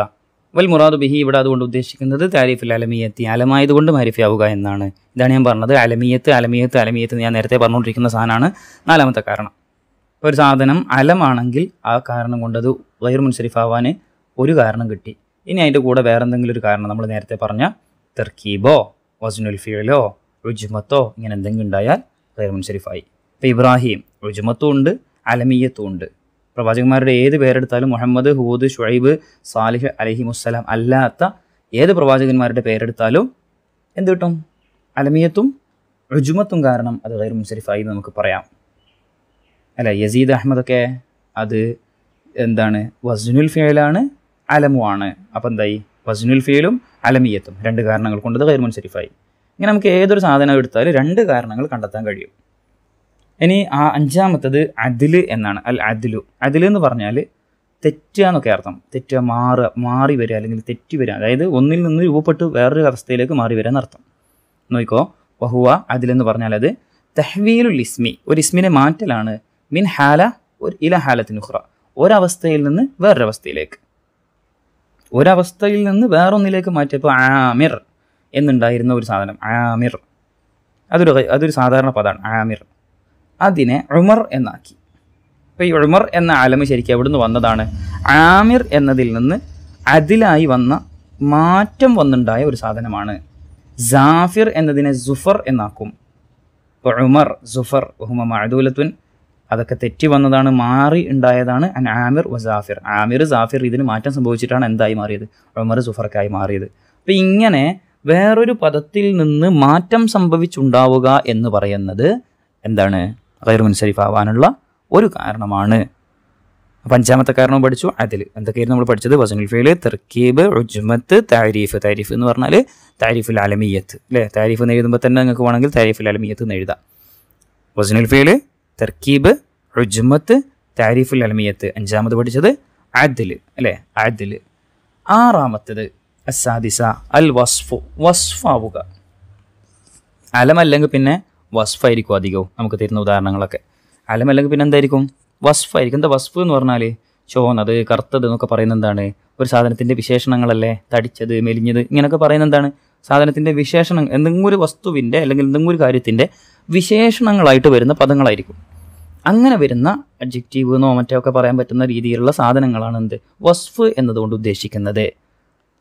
A: വൽ മുറാദ് ബിഹി ഇവിടെ അതുകൊണ്ട് ഉദ്ദേശിക്കുന്നത് താരീഫിൽ അലമിയത്ത് അലമായതുകൊണ്ട് ആവുക എന്നാണ് ഇതാണ് ഞാൻ പറഞ്ഞത് അലമിയത്ത് അലമിയത്ത് അലമിയത്ത് ഞാൻ നേരത്തെ പറഞ്ഞുകൊണ്ടിരിക്കുന്ന സാധനമാണ് നാലാമത്തെ കാരണം ഒരു സാധനം അലമാണെങ്കിൽ ആ കാരണം കൊണ്ടത് വൈർ മുൻസരിഫാവാൻ ഒരു കാരണം കിട്ടി ഇനി അതിൻ്റെ കൂടെ വേറെ എന്തെങ്കിലും ഒരു കാരണം നമ്മൾ നേരത്തെ പറഞ്ഞ തെർക്കീബോ ഫീലോ രുജുമത്തോ ഇങ്ങനെ എന്തെങ്കിലും ഉണ്ടായാൽ വൈർ മുൻസരിഫായി ഇപ്പോൾ ഇബ്രാഹിം രുജുമത്തും ഉണ്ട് അലമീയത്തും ഉണ്ട് പ്രവാചകന്മാരുടെ ഏത് പേരെടുത്താലും മുഹമ്മദ് ഹൂദ് ഷുഹൈബ് സാലിഹ് അലഹി മുസ്സലാം അല്ലാത്ത ഏത് പ്രവാചകന്മാരുടെ പേരെടുത്താലും എന്ത് കിട്ടും അലമിയത്തും രുജുമത്തും കാരണം അത് വൈർ മുൻസരിഫായി നമുക്ക് പറയാം അല്ല യസീദ് അഹമ്മദൊക്കെ അത് എന്താണ് വസ്നുൽ ഫേലാണ് അലമുമാണ് അപ്പം എന്തായി വസ്നുൽ ഫേലും അലമിയത്തും രണ്ട് കാരണങ്ങൾ കൊണ്ട് അത് കൈർമുൻ ഷെരീഫായി ഇങ്ങനെ നമുക്ക് ഏതൊരു സാധനം എടുത്താലും രണ്ട് കാരണങ്ങൾ കണ്ടെത്താൻ കഴിയും ഇനി ആ അഞ്ചാമത്തത് അതിൽ എന്നാണ് അൽ അതിലു അതിൽ എന്ന് പറഞ്ഞാൽ തെറ്റുക എന്നൊക്കെ അർത്ഥം തെറ്റുക മാറുക മാറി വരിക അല്ലെങ്കിൽ തെറ്റി വരിക അതായത് ഒന്നിൽ നിന്ന് രൂപപ്പെട്ട് വേറൊരു അവസ്ഥയിലേക്ക് മാറി വരിക എന്നർത്ഥം നോക്കിക്കോ വഹുവ അതിലെന്ന് പറഞ്ഞാൽ അത് തെഹ്വീലുൽ ഇസ്മി ഒരു ഇസ്മിനെ മാറ്റലാണ് മിൻ ഹാല ഒരു ഇല ഹാലത്തിനുഹ്റ ഒരവസ്ഥയിൽ നിന്ന് വേറൊരവസ്ഥയിലേക്ക് ഒരവസ്ഥയിൽ നിന്ന് വേറൊന്നിലേക്ക് മാറ്റിയപ്പോൾ ആമിർ എന്നുണ്ടായിരുന്ന ഒരു സാധനം ആമിർ അതൊരു അതൊരു സാധാരണ പദമാണ് ആമിർ അതിനെ ഉമർ എന്നാക്കി ഇപ്പോൾ ഈ ഉമർ എന്ന ആലമ ശരിക്കും എവിടെ നിന്ന് വന്നതാണ് ആമിർ എന്നതിൽ നിന്ന് അതിലായി വന്ന മാറ്റം വന്നുണ്ടായ ഒരു സാധനമാണ് ജാഫിർ എന്നതിനെ ജുഫർ എന്നാക്കും ഉമർ ജുഫർ ഉഹുമ മഅദൂലത്തുൻ അതൊക്കെ തെറ്റി വന്നതാണ് മാറി ഉണ്ടായതാണ് അൻ ആമിർ വസാഫിർ ആമിർ സാഫിർ ഇതിന് മാറ്റം സംഭവിച്ചിട്ടാണ് എന്തായി മാറിയത് ഉമർ സുഫർക്കായി മാറിയത് അപ്പോൾ ഇങ്ങനെ വേറൊരു പദത്തിൽ നിന്ന് മാറ്റം സംഭവിച്ചുണ്ടാവുക എന്ന് പറയുന്നത് എന്താണ് മുൻസരിഫ് ആവാനുള്ള ഒരു കാരണമാണ് അഞ്ചാമത്തെ കാരണം പഠിച്ചു അതിൽ എന്തൊക്കെയായിരുന്നു നമ്മൾ പഠിച്ചത് വസനുൽ ഫെയിൽ തെർക്കീബ് റുജ്മത്ത് താരീഫ് താരീഫ് എന്ന് പറഞ്ഞാൽ താരീഫുൽ അലമിയത്ത് അല്ലേ താരീഫ് എന്ന് എഴുതുമ്പോൾ തന്നെ നിങ്ങൾക്ക് വേണമെങ്കിൽ താരീഫുൽ അലമിയത്ത് എന്ന് എഴുതാം വസനുൽ ഫെയിൽ തർക്കീബ് റുജ്മത്ത് താരിഫുൽ അലമിയത്ത് അഞ്ചാമത് പഠിച്ചത് അദില് അല്ലേ അദില് ആറാമത്തത് അസാദിസ അൽ വസ്ഫു വസ്ഫാവുക അലമല്ലെങ്കിൽ പിന്നെ വസ്ഫായിരിക്കും അധികവും നമുക്ക് തരുന്ന ഉദാഹരണങ്ങളൊക്കെ അലമല്ലെങ്കിൽ പിന്നെ എന്തായിരിക്കും വസ്ഫായിരിക്കും എന്താ വസ്ഫ് എന്ന് പറഞ്ഞാൽ ചോന്നത് കറുത്തത് എന്നൊക്കെ പറയുന്നത് എന്താണ് ഒരു സാധനത്തിൻ്റെ വിശേഷണങ്ങളല്ലേ തടിച്ചത് മെലിഞ്ഞത് ഇങ്ങനെയൊക്കെ പറയുന്നത് എന്താണ് സാധനത്തിൻ്റെ വിശേഷണം എന്തെങ്കിലും ഒരു വസ്തുവിൻ്റെ അല്ലെങ്കിൽ എന്തെങ്കിലും ഒരു കാര്യത്തിൻ്റെ വിശേഷണങ്ങളായിട്ട് വരുന്ന പദങ്ങളായിരിക്കും അങ്ങനെ വരുന്ന അഡ്ജക്റ്റീവ് എന്നോ മറ്റോ ഒക്കെ പറയാൻ പറ്റുന്ന രീതിയിലുള്ള സാധനങ്ങളാണ് എന്ത് വസ്ഫ് എന്നതുകൊണ്ട് ഉദ്ദേശിക്കുന്നത്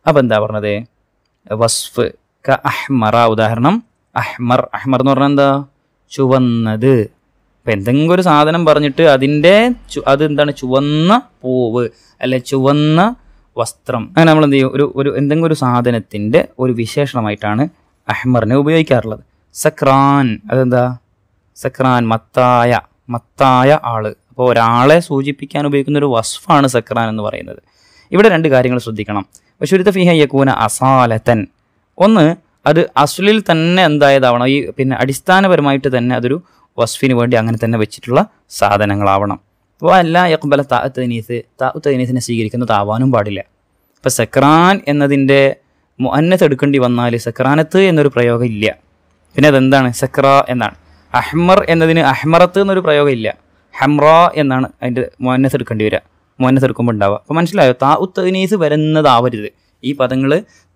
A: അപ്പോൾ എന്താ പറഞ്ഞത് വസ്ഫ് ക അഹ്മറ ഉദാഹരണം അഹ്മർ അഹ്മർ എന്ന് പറഞ്ഞാൽ എന്താ ചുവന്നത് ഇപ്പം എന്തെങ്കിലും ഒരു സാധനം പറഞ്ഞിട്ട് അതിൻ്റെ അത് എന്താണ് ചുവന്ന പൂവ് അല്ലെ ചുവന്ന വസ്ത്രം അങ്ങനെ നമ്മൾ എന്ത് ചെയ്യും ഒരു ഒരു എന്തെങ്കിലും ഒരു സാധനത്തിൻ്റെ ഒരു വിശേഷണമായിട്ടാണ് അഹ്മറിനെ ഉപയോഗിക്കാറുള്ളത് സക്രാൻ അതെന്താ സക്രാൻ മത്തായ മത്തായ ആള് അപ്പോൾ ഒരാളെ സൂചിപ്പിക്കാൻ ഉപയോഗിക്കുന്ന ഒരു വസ്ഫാണ് സക്രാൻ എന്ന് പറയുന്നത് ഇവിടെ രണ്ട് കാര്യങ്ങൾ ശ്രദ്ധിക്കണം ബഷുരിത്ത ഫിഹ യക്കൂന അസാലത്തൻ ഒന്ന് അത് അസുലിൽ തന്നെ എന്തായതാവണം ഈ പിന്നെ അടിസ്ഥാനപരമായിട്ട് തന്നെ അതൊരു വസ്ഫിന് വേണ്ടി അങ്ങനെ തന്നെ വെച്ചിട്ടുള്ള സാധനങ്ങളാവണം വല്ല അല്ല താ തനീസ് താ തനീസിനെ സ്വീകരിക്കുന്ന താവാനും പാടില്ല അപ്പോൾ സക്രാൻ എന്നതിൻ്റെ മുഅന്നത്ത് എടുക്കേണ്ടി വന്നാൽ സക്രാനത്ത് എന്നൊരു പ്രയോഗം ഇല്ല പിന്നെ അതെന്താണ് സക്ര എന്നാണ് അഹ്മർ എന്നതിന് അഹ്മറത്ത് എന്നൊരു പ്രയോഗം ഇല്ല ഹംറ എന്നാണ് അതിൻ്റെ മുഅന്നത്ത് എടുക്കേണ്ടി വരിക മുഅന്നത്ത് എടുക്കുമ്പോൾ ഉണ്ടാവുക അപ്പോൾ മനസ്സിലായോ താ ഉത്തനീസ് വരുന്നതാവരുത് ഈ പദങ്ങൾ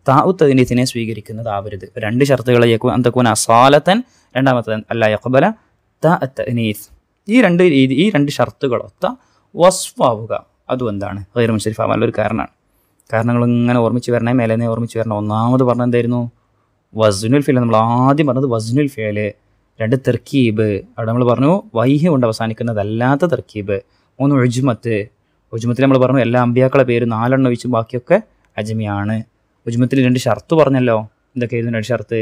A: താ ഉത്തനീസിനെ സ്വീകരിക്കുന്നതാവരുത് രണ്ട് ഷർത്തുകളെ യക്കു അന്തക്കൂന അസാലത്തൻ രണ്ടാമത്തെ അല്ല യക്ബല ത അത്തനീസ് ഈ രണ്ട് രീതി ഈ രണ്ട് ഷർത്തുകളൊത്ത വസ്ഫാവുക അതും എന്താണ് ഹൈർ മുഷരിഫാവാൻ ഒരു കാരണമാണ് കാരണങ്ങൾ ഇങ്ങനെ ഓർമ്മിച്ച് വരണേ മേലേനെ ഓർമ്മിച്ച് വരണം ഒന്നാമത് എന്തായിരുന്നു വസ്നുൽ ഫേൽ നമ്മൾ ആദ്യം പറഞ്ഞത് വസ്നുൽ ഫേല് രണ്ട് തെർക്കീബ് അവിടെ നമ്മൾ പറഞ്ഞു വൈഹ്യം കൊണ്ട് അവസാനിക്കുന്നതല്ലാത്ത തെർക്കീബ് മൂന്ന് ഒഴുജുമത്ത് ഒഴിമത്തിൽ നമ്മൾ പറഞ്ഞു എല്ലാ അമ്പ്യാക്കളെ പേര് നാലെണ്ണം ഒഴിച്ച് ബാക്കിയൊക്കെ അജമിയാണ് ഒജുമത്തിൽ രണ്ട് ഷർത്ത് പറഞ്ഞല്ലോ എന്തൊക്കെയായിരുന്നു രണ്ട് ഷർത്ത്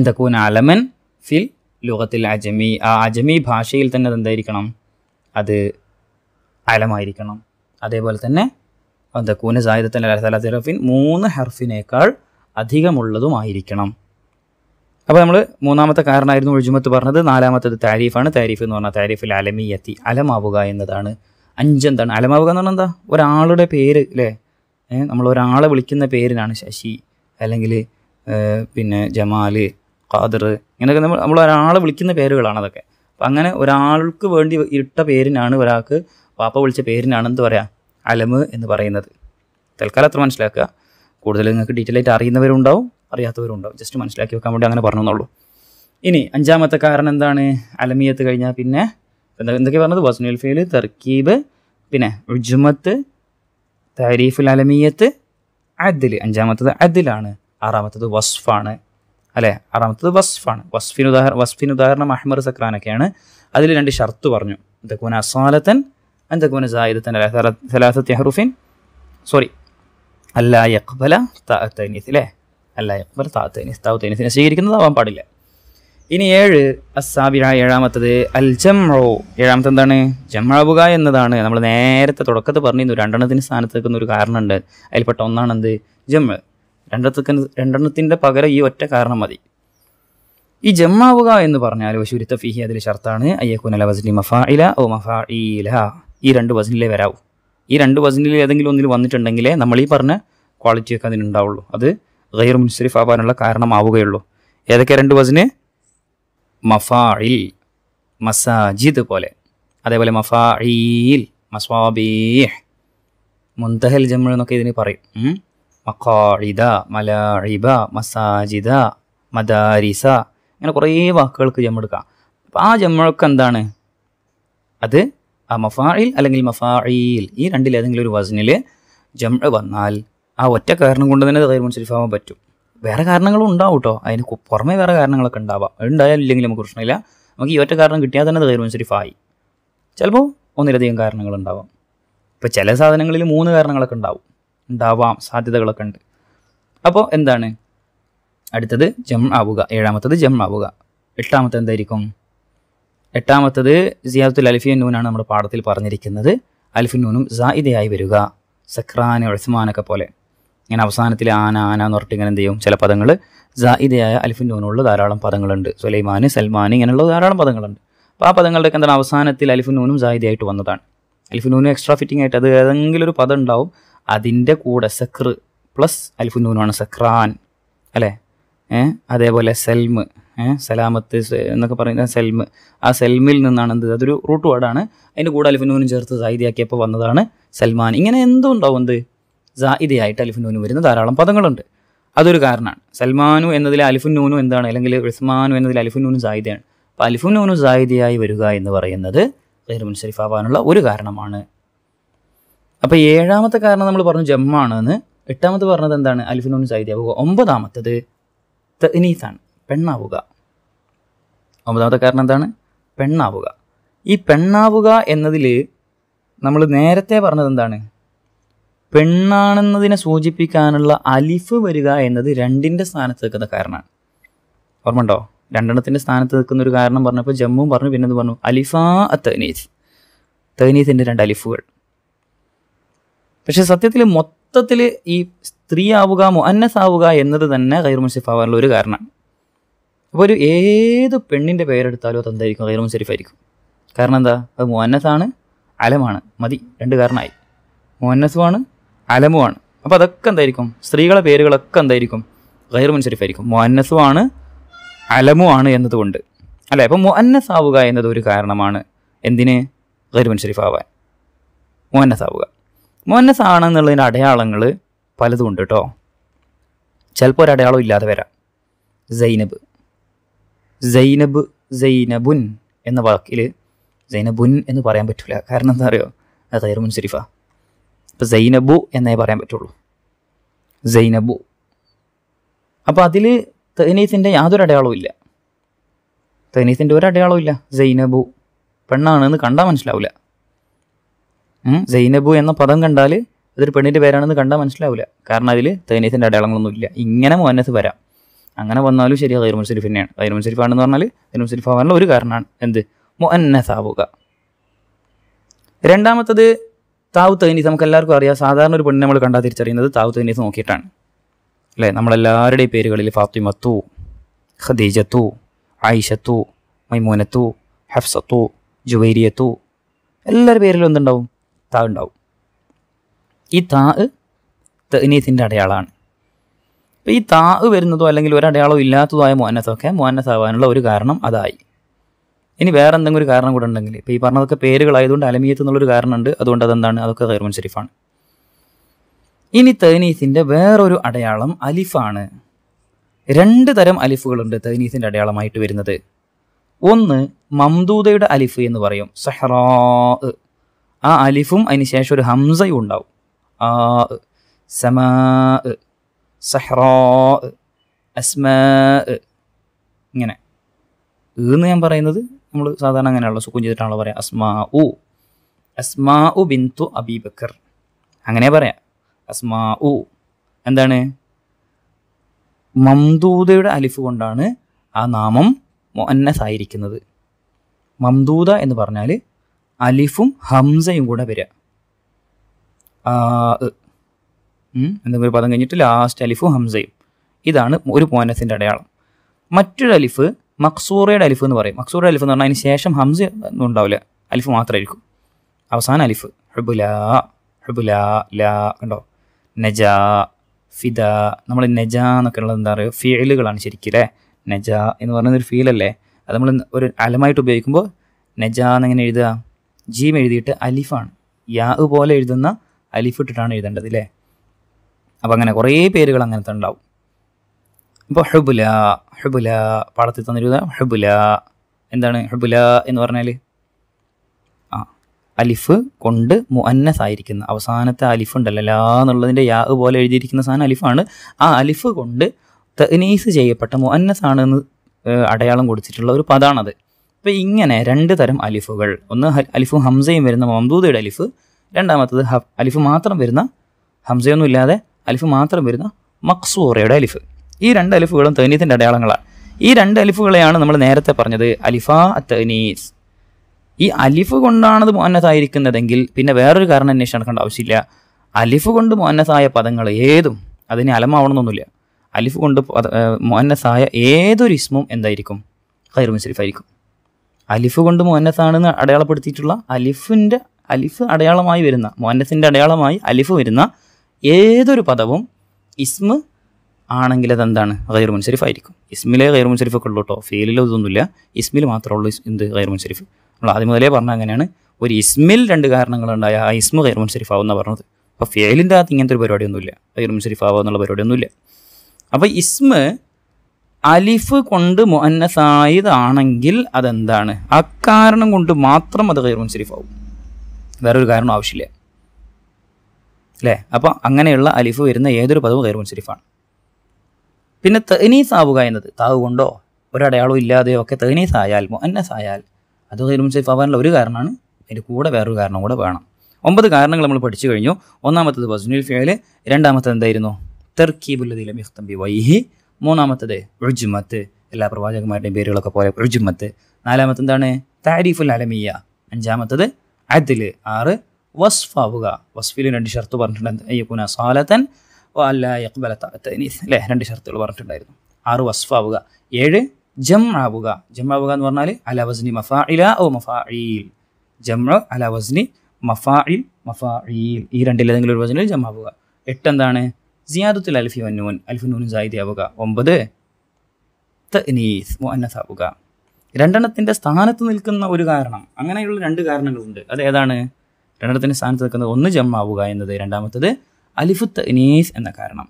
A: എന്തൊക്കെ അലമൻ ഫിൽ ലോകത്തിൽ അജമി ആ അജമി ഭാഷയിൽ തന്നെ അതെന്തായിരിക്കണം അത് അലമായിരിക്കണം അതേപോലെ തന്നെ എന്താ കൂന സാഹിത്യത്തിൻ്റെ അലസലാത്തിറഫിൻ മൂന്ന് ഹർഫിനേക്കാൾ അധികമുള്ളതുമായിരിക്കണം അപ്പോൾ നമ്മൾ മൂന്നാമത്തെ കാരണമായിരുന്നു ഒഴിജുമത്ത് പറഞ്ഞത് നാലാമത്തത് താരീഫാണ് താരീഫ് എന്ന് പറഞ്ഞാൽ താരീഫിൽ അലമിയത്തി അലമാവുക എന്നതാണ് അഞ്ചെന്താണ് അലമാവുക എന്ന് പറഞ്ഞാൽ എന്താ ഒരാളുടെ പേര് അല്ലേ നമ്മൾ ഒരാളെ വിളിക്കുന്ന പേരിനാണ് ശശി അല്ലെങ്കിൽ പിന്നെ ജമാൽ ഖാദർ ഇങ്ങനെയൊക്കെ നമ്മൾ നമ്മൾ ഒരാളെ വിളിക്കുന്ന പേരുകളാണ് അതൊക്കെ അപ്പം അങ്ങനെ ഒരാൾക്ക് വേണ്ടി ഇട്ട പേരിനാണ് ഒരാൾക്ക് പാപ്പ വിളിച്ച പേരിനാണ് എന്ത് പറയുക അലമ് എന്ന് പറയുന്നത് തൽക്കാലം അത്ര മനസ്സിലാക്കുക കൂടുതൽ നിങ്ങൾക്ക് ഡീറ്റെയിൽ ആയിട്ട് അറിയുന്നവരുണ്ടാവും അറിയാത്തവരുണ്ടാവും ജസ്റ്റ് മനസ്സിലാക്കി വെക്കാൻ വേണ്ടി അങ്ങനെ പറഞ്ഞെന്നുള്ളൂ ഇനി അഞ്ചാമത്തെ കാരണം എന്താണ് അലമിയത്ത് കഴിഞ്ഞാൽ പിന്നെ എന്താ എന്തൊക്കെ പറഞ്ഞത് വസുനിൽ ഫെയിൽ തർക്കീബ് പിന്നെ ഉജ്മത്ത് താരീഫുൽ അലമിയത്ത് അദിൽ അഞ്ചാമത്തത് അദിലാണ് ആറാമത്തത് വസ്ഫാണ് അല്ലേ ആറാമത്തത് വസ്ഫാണ് വസ്ഫിന് ഉദാഹരണം വസ്ഫിന് ഉദാഹരണം അഹ്മർ സക്രാനൊക്കെയാണ് അതിൽ രണ്ട് ഷർത്ത് പറഞ്ഞു എന്തക്കൂന അസാലത്തൻ എന്തക്കൂന സായിദത്തൻ സലാസത്ത് സോറി അല്ലാ അക്ബല തനീസ് അല്ലേ അല്ലാ യക്ബല താത്തനീസ് താത്തനീസിനെ സ്വീകരിക്കുന്നതാവാൻ പാടില്ല ഇനി ഏഴ് അസാബിഴ ഏഴാമത്തത് അൽ ജംറോ ഏഴാമത്തെ എന്താണ് ജംറാവുക എന്നതാണ് നമ്മൾ നേരത്തെ തുടക്കത്തിൽ പറഞ്ഞിരുന്നു രണ്ടെണ്ണത്തിന് സ്ഥാനത്ത് നിൽക്കുന്ന ഒരു കാരണമുണ്ട് അതിൽപ്പെട്ട ഒന്നാണെന്ത് ജംറ് രണ്ടെണ്ണത്തിന് രണ്ടെണ്ണത്തിൻ്റെ പകരം ഈ ഒറ്റ കാരണം മതി ഈ ജമ്മാവുക എന്ന് പറഞ്ഞാൽ വശുരുത്ത ഫിഹി അതിൽ ഷർത്താണ് അയ്യക്കുനല വസ്ലി ഇല ഓ മഫാ ഇല ഈ രണ്ട് വസനിലേ വരാവൂ ഈ രണ്ട് വസനിൽ ഏതെങ്കിലും ഒന്നിൽ വന്നിട്ടുണ്ടെങ്കിലേ നമ്മൾ ഈ പറഞ്ഞ ക്വാളിറ്റിയൊക്കെ അതിനുണ്ടാവുള്ളൂ അത് ഗൈർ മുൻസരിഫ് ആവാനുള്ള കാരണമാവുകയുള്ളൂ ഏതൊക്കെ രണ്ട് വസന് ഇൽ മസാജിദ് പോലെ അതേപോലെ ഇൽ മസ്വാബീഹ് മുന്തഹൽ ജമ്മൾ എന്നൊക്കെ ഇതിന് പറയും മക്കാഴിത മലാഴിബ മസാജിദ മദാരിസ അങ്ങനെ കുറേ വാക്കുകൾക്ക് ജമ്മെടുക്കാം അപ്പം ആ ജമ്മൊക്കെ എന്താണ് അത് ആ മഫായിൽ അല്ലെങ്കിൽ മഫായിൽ ഈ രണ്ടിലേതെങ്കിലും ഒരു വസനിൽ ജമ്മ വന്നാൽ ആ ഒറ്റ കാരണം കൊണ്ട് തന്നെ ഗൈർ മുൻസരിഫാവാൻ പറ്റും വേറെ കാരണങ്ങളും ഉണ്ടാവും കേട്ടോ അതിന് പുറമേ വേറെ കാരണങ്ങളൊക്കെ ഉണ്ടാവാം ഉണ്ടായാലും ഇല്ലെങ്കിലും നമുക്ക് പ്രശ്നമില്ല നമുക്ക് ഈ ഒറ്റ കാരണം കിട്ടിയാൽ തന്നെ ഗൈർ മുൻസരിഫായി ചിലപ്പോൾ ഒന്നിലധികം കാരണങ്ങളുണ്ടാവാം ഇപ്പോൾ ചില സാധനങ്ങളിൽ മൂന്ന് കാരണങ്ങളൊക്കെ ഉണ്ടാവും ഉണ്ടാവാം സാധ്യതകളൊക്കെ ഉണ്ട് അപ്പോൾ എന്താണ് അടുത്തത് ജം ആവുക ഏഴാമത്തത് ജം ആവുക എട്ടാമത്തെ എന്തായിരിക്കും എട്ടാമത്തത് സിയാത്തുൽ അലിഫിയൻ നൂനാണ് നമ്മുടെ പാഠത്തിൽ പറഞ്ഞിരിക്കുന്നത് അലിഫിൻ നൂനും സായിദയായി വരിക സഖ്രാൻ ഉസ്മാനൊക്കെ പോലെ ഇങ്ങനെ അവസാനത്തിൽ ആന ആന എന്ന് പറഞ്ഞിട്ട് ഇങ്ങനെ എന്ത് ചെയ്യും ചില പദങ്ങൾ ജായിദയായ അലിഫിൻ നൂനുള്ള ധാരാളം പദങ്ങളുണ്ട് സുലൈമാൻ സൽമാൻ ഇങ്ങനെയുള്ള ധാരാളം പദങ്ങളുണ്ട് അപ്പോൾ ആ പദങ്ങളുടെയൊക്കെ എന്താണ് അവസാനത്തിൽ അലിഫിൻ നൂനും സായിദയായിട്ട് വന്നതാണ് അലിഫിൻ നൂനും എക്സ്ട്രാ ഫിറ്റിംഗ് ആയിട്ട് അത് ഏതെങ്കിലും ഒരു പദം ഉണ്ടാവും അതിൻ്റെ കൂടെ സക്ർ പ്ലസ് അൽഫുനൂനാണ് സക്രാൻ അല്ലേ അതേപോലെ സെൽമ് സലാമത്ത് എന്നൊക്കെ പറയുന്ന സെൽമ് ആ സെൽമിൽ നിന്നാണ് എന്ത് അതൊരു റൂട്ട് വേർഡാണ് അതിൻ്റെ കൂടെ അൽഫുനൂനും ചേർത്ത് സായിദിയാക്കിയപ്പോൾ വന്നതാണ് സൽമാൻ ഇങ്ങനെ ഉണ്ടാവും എന്ത് സായിദയായിട്ട് അൽഫുനൂനും വരുന്ന ധാരാളം പദങ്ങളുണ്ട് അതൊരു കാരണമാണ് സൽമാനു എന്നതിൽ അലിഫുന്നൂനും എന്താണ് അല്ലെങ്കിൽ ഉസ്മാനു എന്നതിൽ അലിഫുന്നൂനും സായിദയാണ് അപ്പോൾ അലിഫുന്നൂനും സായിദയായി വരിക എന്ന് പറയുന്നത് ഷരീഫ് ആവാനുള്ള ഒരു കാരണമാണ് അപ്പോൾ ഏഴാമത്തെ കാരണം നമ്മൾ പറഞ്ഞു ജമ്മാണെന്ന് എട്ടാമത്തെ പറഞ്ഞത് എന്താണ് അലിഫിനൂൻ സൈദിയാവുക ഒമ്പതാമത്തത് തനീസാണ് പെണ്ണാവുക ഒമ്പതാമത്തെ കാരണം എന്താണ് പെണ്ണാവുക ഈ പെണ്ണാവുക എന്നതിൽ നമ്മൾ നേരത്തെ പറഞ്ഞത് എന്താണ് പെണ്ണാണെന്നതിനെ സൂചിപ്പിക്കാനുള്ള അലിഫ് വരിക എന്നത് രണ്ടിൻ്റെ സ്ഥാനത്ത് നിൽക്കുന്ന കാരണമാണ് ഉണ്ടോ രണ്ടെണ്ണത്തിൻ്റെ സ്ഥാനത്ത് നിൽക്കുന്ന ഒരു കാരണം പറഞ്ഞപ്പോൾ ജമ്മുവും പറഞ്ഞു പിന്നെ പറഞ്ഞു അലിഫ തനീസ് തനീസിൻ്റെ രണ്ട് അലിഫുകൾ പക്ഷേ സത്യത്തിൽ മൊത്തത്തിൽ ഈ സ്ത്രീയാവുക മുഅന്നസാവുക എന്നത് തന്നെ ഖൈർ മുൻസിഫ് ആവാനുള്ള ഒരു കാരണമാണ് അപ്പോൾ ഒരു ഏത് പെണ്ണിൻ്റെ പേരെടുത്താലും അത് എന്തായിരിക്കും ഖൈർ മുൻസരിഫ് ആയിരിക്കും കാരണം എന്താ അത് മുഅന്നസാണ് അലമാണ് മതി രണ്ട് കാരണമായി മുഅന്നസുമാണ് അലമുമാണ് അപ്പോൾ അതൊക്കെ എന്തായിരിക്കും സ്ത്രീകളെ പേരുകളൊക്കെ എന്തായിരിക്കും ഖൈർ മുൻസരിഫായിരിക്കും മുഅന്നസുമാണ് അലമുമാണ് എന്നതുകൊണ്ട് അല്ലേ അപ്പോൾ മുഅന്നസ് ആവുക എന്നത് ഒരു കാരണമാണ് എന്തിന് ഖൈർ മുൻസരിഫ് ആവാൻ മുഅന്നസ് ആവുക മോനസ് ആണെന്നുള്ളതിൻ്റെ അടയാളങ്ങൾ പലതും ഉണ്ട് കേട്ടോ ചിലപ്പോൾ ഒരടയാളം ഇല്ലാതെ വരാം സൈനബ് സൈനബ് സൈനബുൻ എന്ന വാക്കിൽ സൈനബുൻ എന്ന് പറയാൻ പറ്റില്ല കാരണം എന്താ അറിയോ അത് തൈർ മുൻസരിഫ അപ്പോൾ സൈനബു എന്നേ പറയാൻ പറ്റുള്ളൂ സൈനബു അപ്പോൾ അതിൽ തനീസിൻ്റെ യാതൊരു അടയാളവും ഇല്ല തനീസിൻ്റെ ഒരു അടയാളവും ഇല്ല സൈനബു പെണ്ണാണെന്ന് കണ്ടാൽ മനസ്സിലാവില്ല സൈനബു എന്ന പദം കണ്ടാൽ അതൊരു പെണ്ണിൻ്റെ പേരാണെന്ന് കണ്ടാൽ മനസ്സിലാവില്ല കാരണം അതിൽ അടയാളങ്ങളൊന്നും അടയാളങ്ങളൊന്നുമില്ല ഇങ്ങനെ മോനസ് വരാം അങ്ങനെ വന്നാലും ശരി അത് ഐർമുൻ തന്നെയാണ് ഐർമുൻ ഷെരീഫ് ആണെന്ന് പറഞ്ഞാൽ ഐർമുൻ ഷെരീഫ് ആവാനുള്ള ഒരു കാരണമാണ് എന്ത് മുഹന്നസ് ആവുക രണ്ടാമത്തത് താവ് തേനീസ് നമുക്ക് എല്ലാവർക്കും അറിയാം സാധാരണ ഒരു പെണ്ണിനെ നമ്മൾ കണ്ടാൽ തിരിച്ചറിയുന്നത് താവ് തേനീസ് നോക്കിയിട്ടാണ് അല്ലേ നമ്മളെല്ലാവരുടെയും പേരുകളിൽ ഫാത്തിമത്തു ഖദീജത്തു ആയിഷത്തു മൈമോനത്തു ഹഫ്സത്തു ജുവൈരിയത്തു എല്ലാവരുടെ പേരിലും എന്തുണ്ടാവും താ ഉണ്ടാവും ഈ താ തനീസിൻ്റെ അടയാളമാണ് അപ്പം ഈ താ വരുന്നതോ അല്ലെങ്കിൽ ഒരു ഇല്ലാത്തതോ ആയ മോനസൊക്കെ മോനസാവാനുള്ള ഒരു കാരണം അതായി ഇനി വേറെ എന്തെങ്കിലും ഒരു കാരണം കൂടെ ഉണ്ടെങ്കിൽ ഇപ്പോൾ ഈ പറഞ്ഞതൊക്കെ പേരുകളായതുകൊണ്ട് അലമിയത്ത് എന്നുള്ളൊരു കാരണമുണ്ട് അതുകൊണ്ട് അതെന്താണ് അതൊക്കെ ഖൈർമൻ ഷെരീഫാണ് ഇനി തേനീസിൻ്റെ വേറൊരു അടയാളം അലിഫാണ് രണ്ട് തരം അലിഫുകളുണ്ട് തേനീസിൻ്റെ അടയാളമായിട്ട് വരുന്നത് ഒന്ന് മംദൂദയുടെ അലിഫ് എന്ന് പറയും സഹറാ ആ അലിഫും അതിന് ശേഷം ഒരു ഹംസയും ഉണ്ടാവും ആ സമാ സഹ്റോ അസ്മാ ഇങ്ങനെ എന്ന് ഞാൻ പറയുന്നത് നമ്മൾ സാധാരണ അങ്ങനെയുള്ള സുഖം ചെയ്തിട്ടാണല്ലോ പറയാം അസ്മാ ഉ അസ്മാ ഉ ബിന്തു അബിബക്കർ അങ്ങനെ പറയാം അസ്മാ ഉ എന്താണ് മംദൂദയുടെ അലിഫ് കൊണ്ടാണ് ആ നാമം മൊന്നസായിരിക്കുന്നത് ആയിരിക്കുന്നത് മംദൂദ എന്ന് പറഞ്ഞാൽ അലിഫും ഹംസയും കൂടെ വരിക എന്തെങ്കിലും പദം കഴിഞ്ഞിട്ട് ലാസ്റ്റ് അലിഫും ഹംസയും ഇതാണ് ഒരു മോനസിൻ്റെ അടയാളം മറ്റൊരു അലിഫ് മക്സൂറയുടെ അലിഫ് എന്ന് പറയും മക്സൂറയുടെ അലിഫ് എന്ന് പറഞ്ഞാൽ അതിന് ശേഷം ഹംസ ഒന്നും ഉണ്ടാവില്ല അലിഫ് മാത്രമായിരിക്കും അവസാന അലിഫ് ഹബുല ഹബുല ലാ കണ്ടോ നജ ഫിദ നമ്മൾ നജ എന്നൊക്കെ ഉള്ളത് എന്താ പറയുക ഫീലുകളാണ് ശരിക്കും അല്ലേ നജ എന്ന് പറയുന്നൊരു ഫീലല്ലേ അത് നമ്മൾ ഒരു അലമായിട്ട് ഉപയോഗിക്കുമ്പോൾ നജ എന്നെങ്ങനെ എഴുതുക ജീം എഴുതിയിട്ട് അലിഫാണ് യാ പോലെ എഴുതുന്ന അലിഫ് ഇട്ടിട്ടാണ് എഴുതേണ്ടത് അല്ലേ അപ്പോൾ അങ്ങനെ കുറേ പേരുകൾ അങ്ങനത്തെ ഉണ്ടാവും അപ്പോൾ ഹെബുല ഹെബുല പാടത്തിൽ തന്നിരുന്ന ഹെബുല എന്താണ് ഹെബുല എന്ന് പറഞ്ഞാൽ ആ അലിഫ് കൊണ്ട് മുഅന്നസ് ആയിരിക്കുന്ന അവസാനത്തെ അലിഫ് ഉണ്ടല്ലോ ലാ എന്നുള്ളതിൻ്റെ യാ പോലെ എഴുതിയിരിക്കുന്ന സാധനം അലിഫാണ് ആ അലിഫ് കൊണ്ട് തനീസ് ചെയ്യപ്പെട്ട മുഅന്നസ് ആണെന്ന് അടയാളം കൊടുത്തിട്ടുള്ള ഒരു പദമാണത് അപ്പോൾ ഇങ്ങനെ രണ്ട് തരം അലിഫുകൾ ഒന്ന് അലിഫും ഹംസയും വരുന്ന മംദൂദയുടെ അലിഫ് രണ്ടാമത്തത് അലിഫ് മാത്രം വരുന്ന ഹംസയൊന്നും ഇല്ലാതെ അലിഫ് മാത്രം വരുന്ന മക്സൂറയുടെ അലിഫ് ഈ രണ്ട് അലിഫുകളും തേനീത്തിൻ്റെ അടയാളങ്ങളാണ് ഈ രണ്ട് അലിഫുകളെയാണ് നമ്മൾ നേരത്തെ പറഞ്ഞത് അലിഫ തൈനീസ് ഈ അലിഫ് കൊണ്ടാണത് മോന്നതായിരിക്കുന്നതെങ്കിൽ പിന്നെ വേറൊരു കാരണം അന്വേഷിച്ച് നടക്കേണ്ട ആവശ്യമില്ല അലിഫ് കൊണ്ട് മോന്നസായ പദങ്ങൾ ഏതും അതിനെ അലമാവണമെന്നൊന്നുമില്ല അലിഫ് കൊണ്ട് മോന്നസായ ഏതൊരു ഇസ്മും എന്തായിരിക്കും ഖൈർ മുസ്ലിഫായിരിക്കും അലിഫ് കൊണ്ട് മോന്നസാണെന്ന് അടയാളപ്പെടുത്തിയിട്ടുള്ള അലിഫിൻ്റെ അലിഫ് അടയാളമായി വരുന്ന മോന്നസിൻ്റെ അടയാളമായി അലിഫ് വരുന്ന ഏതൊരു പദവും ഇസ്മ ആണെങ്കിൽ അതെന്താണ് ഗൈർ മുൻസരിഫ് ആയിരിക്കും ഇസ്മിലെ ഗൈർ ഒക്കെ ഉള്ളൂ കേട്ടോ ഫീലിൽ ഇതൊന്നുമില്ല ഇസ്മിൽ മാത്രമേ ഉള്ളൂ എന്ത് ഗൈർ മുൻസരിഫ് നമ്മൾ ആദ്യം മുതലേ പറഞ്ഞ അങ്ങനെയാണ് ഒരു ഇസ്മിൽ രണ്ട് കാരണങ്ങളുണ്ടായ ആ ഇസ്മ ഗൈർ മുൻസരിഫ് ആവുന്ന പറഞ്ഞത് അപ്പോൾ ഫേലിൻ്റെ അകത്ത് ഇങ്ങനത്തെ ഒരു പരിപാടിയൊന്നുമില്ല ഗൈർ മുൻസരിഫ് ആവുക എന്നുള്ള പരിപാടിയൊന്നുമില്ല അപ്പോൾ ഇസ്മ അലിഫ് കൊണ്ട് മുഅന്നസായത് അതെന്താണ് അക്കാരണം കൊണ്ട് മാത്രം അത് കയർ മുൻസരിഫാവും വേറൊരു കാരണം ആവശ്യമില്ല അല്ലേ അപ്പോൾ അങ്ങനെയുള്ള അലിഫ് വരുന്ന ഏതൊരു പദവും കയറും മുൻസരിഫാണ് പിന്നെ തനീസ് ആവുക എന്നത് താവ് കൊണ്ടോ ഒരടയാളോ ഇല്ലാതെയോ ഒക്കെ തനീസ് ആയാൽ മുഅന്നസ് ആയാൽ അത് കയറും മുൻസരിഫ് ആവാനുള്ള ഒരു കാരണമാണ് അതിൻ്റെ കൂടെ വേറൊരു കാരണം കൂടെ വേണം ഒമ്പത് കാരണങ്ങൾ നമ്മൾ പഠിച്ചു കഴിഞ്ഞു ഒന്നാമത്തത് വസുനിൽ ഫിയല് രണ്ടാമത്തത് എന്തായിരുന്നു തെർക്കീബുല്ലതിലും ഇഖ്തം വൈഹി മൂന്നാമത്തത് ഒഴുജുമത്ത് എല്ലാ പ്രവാചകന്മാരുടെയും പേരുകളൊക്കെ പോലെ ഒഴുജുമത്ത് നാലാമത്തെ എന്താണ് താരിഫുൽ അലമിയ അഞ്ചാമത്തത് അതിൽ ആറ് വസ്ഫാവുക വസ്ഫിൽ രണ്ട് ഷർത്ത് പറഞ്ഞിട്ടുണ്ട് അയ്യപ്പുന സാലത്തൻ അല്ല യക്ബല അല്ലേ രണ്ട് ഷർത്തുകൾ പറഞ്ഞിട്ടുണ്ടായിരുന്നു ആറ് വസ്ഫാവുക ഏഴ് ജം ആവുക ജം ആവുക എന്ന് പറഞ്ഞാൽ അല വസ്നി മഫാ ഇല ഓ മഫാ ജം അല വസ്നി മഫാ ഇൽ മഫാ ഈൽ ഈ രണ്ടിലേതെങ്കിലും ഒരു വചനം ജം ആവുക എട്ട് എന്താണ് സിയാദത്തുൽ അൽഫി വന്നൂൻ അൽഫിനൂൻ സായിദയാവുക ഒമ്പത് തനീസ് مؤنث ആവുക രണ്ടെണ്ണത്തിൻ്റെ സ്ഥാനത്ത് നിൽക്കുന്ന ഒരു കാരണം അങ്ങനെയുള്ള രണ്ട് കാരണങ്ങളുണ്ട് അത് ഏതാണ് രണ്ടെണ്ണത്തിൻ്റെ സ്ഥാനത്ത് നിൽക്കുന്നത് ഒന്ന് ജമ്മാവുക എന്നത് രണ്ടാമത്തത് അലിഫുത്ത് ഇനീസ് എന്ന കാരണം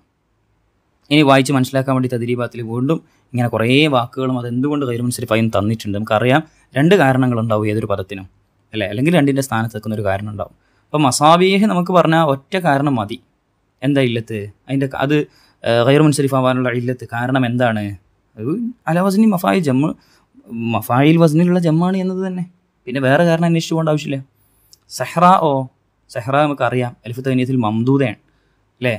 A: ഇനി വായിച്ച് മനസ്സിലാക്കാൻ വേണ്ടി തദരീബാത്തിൽ വീണ്ടും ഇങ്ങനെ കുറേ വാക്കുകളും അതെന്തുകൊണ്ട് കൈരമൻസരിഫായും തന്നിട്ടുണ്ട് നമുക്കറിയാം രണ്ട് കാരണങ്ങളുണ്ടാവും ഏതൊരു പദത്തിനും അല്ലേ അല്ലെങ്കിൽ രണ്ടിൻ്റെ സ്ഥാനത്ത് നിൽക്കുന്ന ഒരു കാരണം ഉണ്ടാവും അപ്പോൾ മസാബീഹ് നമുക്ക് പറഞ്ഞാൽ ഒറ്റ കാരണം മതി എന്താ ഇല്ലത്ത് അതിൻ്റെ അത് മുൻസരിഫ് ആവാനുള്ള ഇല്ലത്ത് കാരണം എന്താണ് അത് അലവസനി മഫായി ജമ്മ് മഫായിൽ വസനിലുള്ള ജമ്മാണ് എന്നത് തന്നെ പിന്നെ വേറെ കാരണം അന്വേഷിച്ചു പോകേണ്ട ആവശ്യമില്ല സെഹ്റ ഓ സെഹ്റ നമുക്കറിയാം അലിഫ് തനിയത്തിൽ മംദൂദയാണ് അല്ലേ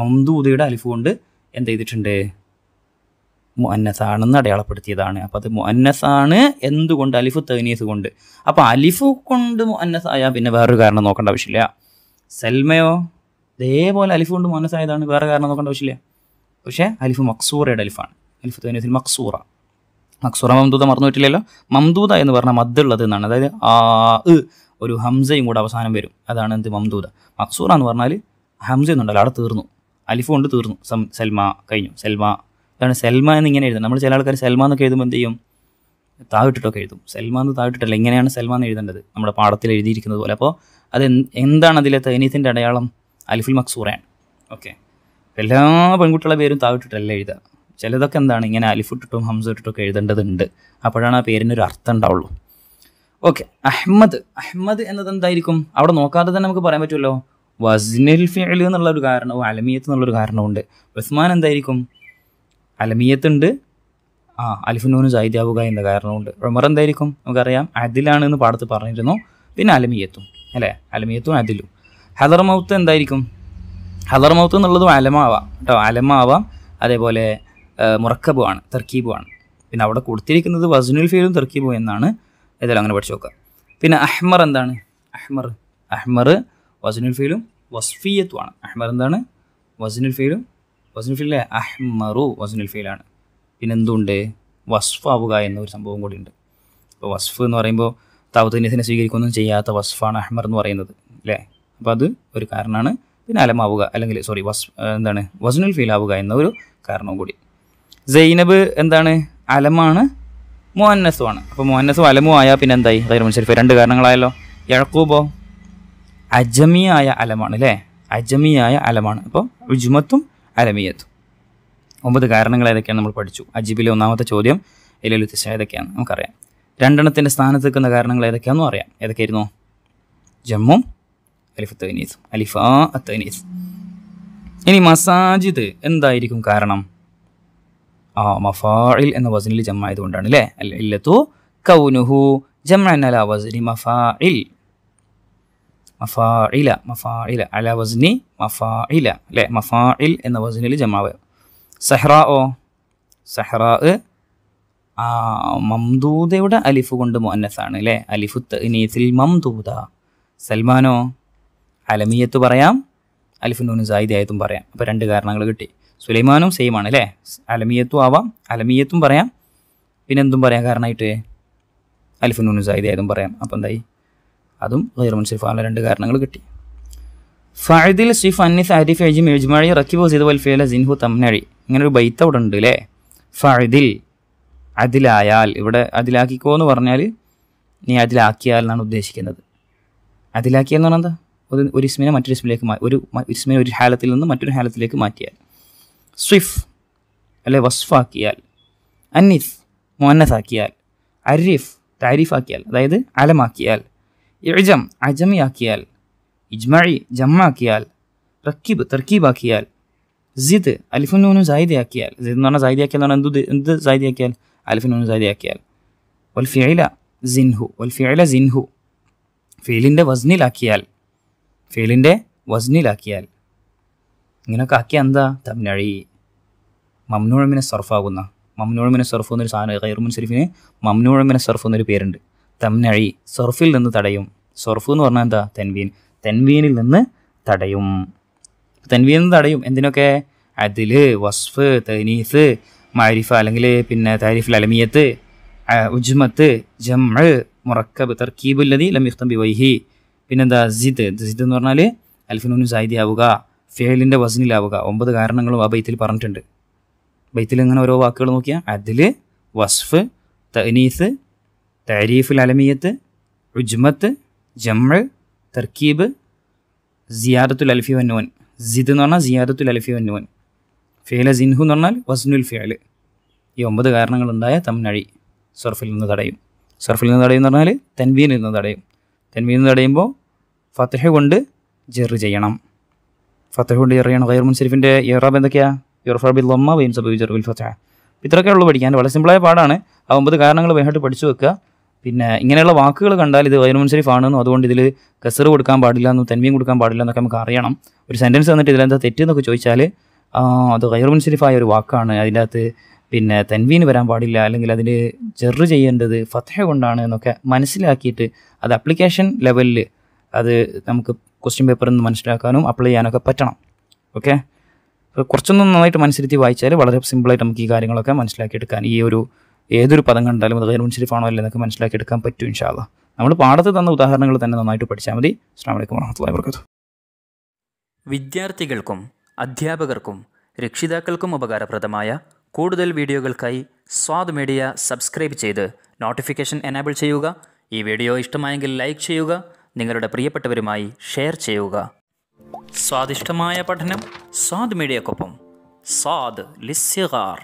A: മംദൂദയുടെ അലിഫ് കൊണ്ട് എന്ത് ചെയ്തിട്ടുണ്ട് മുഅന്നസാണെന്ന് അടയാളപ്പെടുത്തിയതാണ് അപ്പോൾ അത് മുഅന്നസാണ് എന്തുകൊണ്ട് അലിഫ് തേനീസ് കൊണ്ട് അപ്പോൾ അലിഫ് കൊണ്ട് മുഅന്നസായാൽ പിന്നെ വേറൊരു കാരണം നോക്കേണ്ട ആവശ്യമില്ല സൽമയോ ഇതേപോലെ അലിഫ് കൊണ്ട് മോനസായതാണ് വേറെ കാരണം നോക്കേണ്ട ആവശ്യമില്ല പക്ഷേ അലിഫ് മക്സൂറയുടെ അലിഫാണ് അലിഫ് തോന്നിയതിൽ മക്സൂറ മക്സൂറ മംദൂത മറന്നു പറ്റില്ലല്ലോ മംദൂത എന്ന് പറഞ്ഞാൽ മദ്ദുള്ളത് എന്നാണ് അതായത് ആ ഒരു ഹംസയും കൂടെ അവസാനം വരും അതാണ് എന്ത് മംദൂത മക്സൂറ എന്ന് പറഞ്ഞാൽ ഹംസ എന്നുണ്ടല്ലോ അവിടെ തീർന്നു അലിഫ് കൊണ്ട് തീർന്നു സൽമ കഴിഞ്ഞു സെൽമ അതാണ് സെൽമ എന്ന് ഇങ്ങനെ എഴുതുന്നത് നമ്മൾ ചില ആൾക്കാർ സെൽമ എന്നൊക്കെ എഴുതുമ്പോൾ എന്ത് ചെയ്യും താവിട്ടിട്ടൊക്കെ എഴുതും സെൽമ എന്ന് താവിട്ടിട്ടല്ല എങ്ങനെയാണ് സെൽമ എന്ന് എഴുതേണ്ടത് നമ്മുടെ പാഠത്തിൽ എഴുതിയിരിക്കുന്നത് പോലെ അപ്പോൾ അത് എന്താണ് അതിലെ തൈനീത്തിൻ്റെ അടയാളം അലിഫുൽ മക്സൂറയാണ് ഓക്കെ എല്ലാ പെൺകുട്ടികളുടെ പേരും താവിട്ടിട്ടല്ല എഴുതുക ചിലതൊക്കെ എന്താണ് ഇങ്ങനെ അലിഫിട്ടിട്ടും ഹംസട്ടിട്ടൊക്കെ എഴുതേണ്ടതുണ്ട് അപ്പോഴാണ് ആ പേരിനൊരു അർത്ഥം ഉണ്ടാവുള്ളൂ ഓക്കെ അഹമ്മദ് അഹമ്മദ് എന്നത് എന്തായിരിക്കും അവിടെ നോക്കാതെ തന്നെ നമുക്ക് പറയാൻ പറ്റുമല്ലോ വസ്നിൽ ഫിഅൽ എന്നുള്ള ഒരു കാരണവും അലമിയത്ത് എന്നുള്ളൊരു കാരണമുണ്ട് ഉസ്മാൻ എന്തായിരിക്കും അലമിയത്ത് ഉണ്ട് ആ അലിഫുനോന് സായിദ്യാവുക എന്ന കാരണമുണ്ട് ഉമർ എന്തായിരിക്കും നമുക്കറിയാം അതിലാണ് എന്ന് പാടത്ത് പറഞ്ഞിരുന്നു പിന്നെ അലമിയത്തും അല്ലേ അലമിയത്തും അതിലും ഹലർ മൗത്ത് എന്തായിരിക്കും ഹലർ മൗത്ത് എന്നുള്ളത് അലമാവാം കേട്ടോ അലമാവാം അതേപോലെ മുറക്കബുമാണ് തെർക്കീബുമാണ് പിന്നെ അവിടെ കൊടുത്തിരിക്കുന്നത് വസനുൽ ഫീലും തെർക്കീബു എന്നാണ് ഏതായാലും അങ്ങനെ പഠിച്ചു നോക്കുക പിന്നെ അഹ്മർ എന്താണ് അഹ്മർ അഹ്മർ വസനുൽ ഫീലും വസ്ഫീയത്തുമാണ് അഹ്മർ എന്താണ് വസനുൽ ഫീലും വസനുൽ ഫീലെ അഹ്മറു വസനുൽ ഫീലാണ് പിന്നെ എന്തുണ്ട് വസ്ഫാവുക എന്നൊരു ഒരു സംഭവം കൂടിയുണ്ട് അപ്പോൾ വസ്ഫ് എന്ന് പറയുമ്പോൾ താവത്തനീസിനെ സ്വീകരിക്കൊന്നും ചെയ്യാത്ത വസ്ഫാണ് അഹ്മർ എന്ന് പറയുന്നത് അല്ലേ അപ്പോൾ അത് ഒരു കാരണമാണ് പിന്നെ അലമാവുക അല്ലെങ്കിൽ സോറി വസ് എന്താണ് വസനുൽ ഫീൽ ആവുക എന്ന ഒരു കാരണവും കൂടി സൈനബ് എന്താണ് അലമാണ് മോഹന്നസുമാണ് അപ്പോൾ മോഹന്നസും അലമും ആയാൽ പിന്നെ എന്തായി അതായത് മുൻസരിഫ് രണ്ട് കാരണങ്ങളായല്ലോ യഴക്കൂബോ അജമിയായ അലമാണ് അല്ലേ അജമിയായ അലമാണ് അപ്പോൾ ഉജ്മത്തും അലമിയത്തും ഒമ്പത് കാരണങ്ങൾ ഏതൊക്കെയാണ് നമ്മൾ പഠിച്ചു അജിബിലെ ഒന്നാമത്തെ ചോദ്യം എലിയലു തിശ ഏതൊക്കെയാണ് നമുക്കറിയാം രണ്ടെണ്ണത്തിൻ്റെ സ്ഥാനത്ത് നിൽക്കുന്ന കാരണങ്ങൾ ഏതൊക്കെയാണെന്നും അറിയാം ഏതൊക്കെയായിരുന്നു ജമ്മും അലിഫ് തൈനീസ് അലിഫ അത്തൈനീസ് ഇനി മസാജിദ് എന്തായിരിക്കും കാരണം ആ മഫാഇൽ എന്ന വസനിൽ ജമ ആയതുകൊണ്ടാണ് അല്ലേ അല്ല ഇല്ലത്തു കൗനുഹു ജമ അല വസനി മഫാഇൽ മഫാഇല മഫാഇല അല വസ്നി മഫാഇല അല്ലേ മഫാഇൽ എന്ന വസനിൽ ജമാവ് സെഹ്റാ ഓ ആ മംദൂതയുടെ അലിഫ് കൊണ്ട് മുന്നസാണ് അല്ലേ അലിഫു ഇനീസിൽ മംദൂദ സൽമാനോ അലമിയത്ത് പറയാം അലിഫുനൂനും സായിദായത്തും പറയാം അപ്പോൾ രണ്ട് കാരണങ്ങൾ കിട്ടി സുലൈമാനും സെയിം ആണ് അല്ലേ അലമിയത്തും ആവാം അലമിയത്തും പറയാം പിന്നെ എന്തും പറയാം കാരണമായിട്ട് അലിഫുനൂനും സായിദായതും പറയാം അപ്പോൾ എന്തായി അതും ഗൈർമുൻ സിഫാനുള്ള രണ്ട് കാരണങ്ങൾ കിട്ടി ഫഹദിൽ സിഫ് അന്നിസ് ആരിഫ് എജിം എജ്മാഴി റക്കിബ് സീദ് വൽഫിയല സിൻഹു തമ്നഴി ഇങ്ങനെ ഒരു ബൈത്ത് അവിടെ ഉണ്ട് അല്ലേ ഫഹദിൽ അതിലായാൽ ഇവിടെ അതിലാക്കിക്കോ എന്ന് പറഞ്ഞാൽ നീ അതിലാക്കിയാൽ എന്നാണ് ഉദ്ദേശിക്കുന്നത് അതിലാക്കിയെന്ന് പറഞ്ഞാൽ എന്താ ഒരു ഒരു ഇസ്മിനെ മറ്റൊരു ഇസ്മിലേക്ക് ഒരു ഇസ്മിനെ ഒരു ഹാലത്തിൽ നിന്ന് മറ്റൊരു ഹാലത്തിലേക്ക് മാറ്റിയാൽ സ്വിഫ് അല്ലെ വസ്ഫാക്കിയാൽ അന്നിഫ് മുന്നസാക്കിയാൽ അരിഫ് താരിഫാക്കിയാൽ അതായത് അലമാക്കിയാൽ ഇഴജം അജമിയാക്കിയാൽ ഇജ്മഴി ജമ്മാക്കിയാൽ റക്കീബ് തർക്കീബാക്കിയാൽ ജിദ് അലിഫുനൂനു സായിദയാക്കിയാൽ ജിദ് എന്ന് പറഞ്ഞാൽ സായിദയാക്കിയാൽ എന്ന് പറഞ്ഞാൽ എന്ത് എന്ത് സായിദയാക്കിയാൽ അലിഫുനൂനു സായിദയാക്കിയാൽ ഒൽഫിയല സിൻഹു ഒൽഫിയല സിൻഹു ഫീലിൻ്റെ വസ്നിലാക്കിയാൽ ഫീലിൻ്റെ വസ്നിലാക്കിയാൽ ഇങ്ങനൊക്കെ ആക്കിയാൽ എന്താ തമിഴി മംനൂഴമിനെ സർഫാകുന്ന മംനൂഴമിനെ സർഫ് എന്നൊരു സാധനം ഖൈറുമുൻ ഷെരീഫിന് മംനൂഴമിനെ സർഫ് എന്നൊരു പേരുണ്ട് തമിഴി സർഫിൽ നിന്ന് തടയും സർഫ് എന്ന് പറഞ്ഞാൽ എന്താ തെൻവീൻ തെൻവീനിൽ നിന്ന് തടയും തെൻവീനിൽ നിന്ന് തടയും എന്തിനൊക്കെ അതിൽ വസ്ഫ് തനീസ് മാരിഫ അല്ലെങ്കിൽ പിന്നെ താരിഫ് അലമിയത്ത് ഉജ്മത്ത് ജംഅ് മുറക്കബ് തർക്കീബുല്ലതി ലം വൈഹി പിന്നെന്താ സിദ് സിദ് എന്ന് പറഞ്ഞാൽ അൽഫിനൂന് സായിദിയാവുക ഫേലിൻ്റെ വസനിലാവുക ഒമ്പത് കാരണങ്ങളും ആ ബൈത്തിൽ പറഞ്ഞിട്ടുണ്ട് ബൈത്തിൽ ഇങ്ങനെ ഓരോ വാക്കുകൾ നോക്കിയാൽ അതിൽ വസ്ഫ് തനീസ് താരീഫുൽ അലമിയത്ത് ഉജ്മത്ത് ജമ്മ് തർക്കീബ് സിയാദത്തുൽ അൽഫി വന്നുവൻ സിദ് എന്ന് പറഞ്ഞാൽ സിയാദത്തുൽ അൽഫി വന്നുവൻ ഫേല സിൻഹു എന്ന് പറഞ്ഞാൽ വസ്നുൽ ഫേല് ഈ ഒമ്പത് കാരണങ്ങളുണ്ടായ തമ്മഴി സർഫിൽ നിന്ന് തടയും സർഫിൽ നിന്ന് തടയും എന്ന് പറഞ്ഞാൽ തൻവീനിൽ നിന്ന് തടയും തൻവീനിൽ നിന്ന് തടയുമ്പോൾ ഫത്തഹ കൊണ്ട് ജെറ് ചെയ്യണം ഫത്തഹ കൊണ്ട് ജെറ് ചെയ്യണം ഖൈർ മുൻസരിഫിൻ്റെ ഇറാബ് എന്തൊക്കെയാണ് യുറഫാബിൽ ലമ്മ വൈം സബി ജെറുബിൽ ഫത്തഹ ഇത്രയൊക്കെ ഉള്ളൂ പഠിക്കാൻ വളരെ സിമ്പിളായ പാടാണ് ആ ഒമ്പത് കാരണങ്ങൾ വേണ്ടിയിട്ട് പഠിച്ചു വെക്കുക പിന്നെ ഇങ്ങനെയുള്ള വാക്കുകൾ കണ്ടാൽ ഇത് ഖൈർ മുൻസരിഫ് ആണെന്നും അതുകൊണ്ട് ഇതിൽ കസർ കൊടുക്കാൻ പാടില്ല എന്നും തന്മീൻ കൊടുക്കാൻ പാടില്ല എന്നൊക്കെ നമുക്ക് അറിയണം ഒരു സെൻറ്റൻസ് തന്നിട്ട് ഇതിലെന്താ തെറ്റെന്നൊക്കെ ചോദിച്ചാൽ അത് ഖൈർ മുൻസരിഫായ ഒരു വാക്കാണ് അതിൻ്റെ അകത്ത് പിന്നെ തൻവീന് വരാൻ പാടില്ല അല്ലെങ്കിൽ അതിൽ ജെറ് ചെയ്യേണ്ടത് ഫത്തഹ കൊണ്ടാണ് എന്നൊക്കെ മനസ്സിലാക്കിയിട്ട് അത് അപ്ലിക്കേഷൻ ലെവലിൽ അത് നമുക്ക് ക്വസ്റ്റ്യൻ പേപ്പറിൽ നിന്ന് മനസ്സിലാക്കാനും അപ്ലൈ ചെയ്യാനൊക്കെ പറ്റണം ഓക്കെ അപ്പോൾ കുറച്ചൊന്നും നന്നായിട്ട് മനസ്സിരുത്തി വായിച്ചാൽ വളരെ സിമ്പിളായിട്ട് നമുക്ക് ഈ കാര്യങ്ങളൊക്കെ മനസ്സിലാക്കിയെടുക്കാൻ ഈ ഒരു ഏതൊരു പദം കണ്ടാലും അത് ഗൈർ മുൻസിരിഫാണോ അല്ലേ എന്നൊക്കെ മനസ്സിലാക്കിയെടുക്കാൻ പറ്റും ഇൻഷാല്ല നമ്മൾ പാഠത്തിൽ തന്ന ഉദാഹരണങ്ങൾ തന്നെ നന്നായിട്ട് പഠിച്ചാൽ മതി അസ്ലാം വലൈക്കും വറഹമത്തുള്ള വിദ്യാർത്ഥികൾക്കും അധ്യാപകർക്കും രക്ഷിതാക്കൾക്കും ഉപകാരപ്രദമായ കൂടുതൽ വീഡിയോകൾക്കായി സ്വാദ് മീഡിയ സബ്സ്ക്രൈബ് ചെയ്ത് നോട്ടിഫിക്കേഷൻ എനാബിൾ ചെയ്യുക ഈ വീഡിയോ ഇഷ്ടമായെങ്കിൽ ലൈക്ക് ചെയ്യുക നിങ്ങളുടെ പ്രിയപ്പെട്ടവരുമായി ഷെയർ ചെയ്യുക സ്വാദിഷ്ടമായ പഠനം സ്വാദ് മീഡിയക്കൊപ്പം സ്വാദ് ലിസ്യകാർ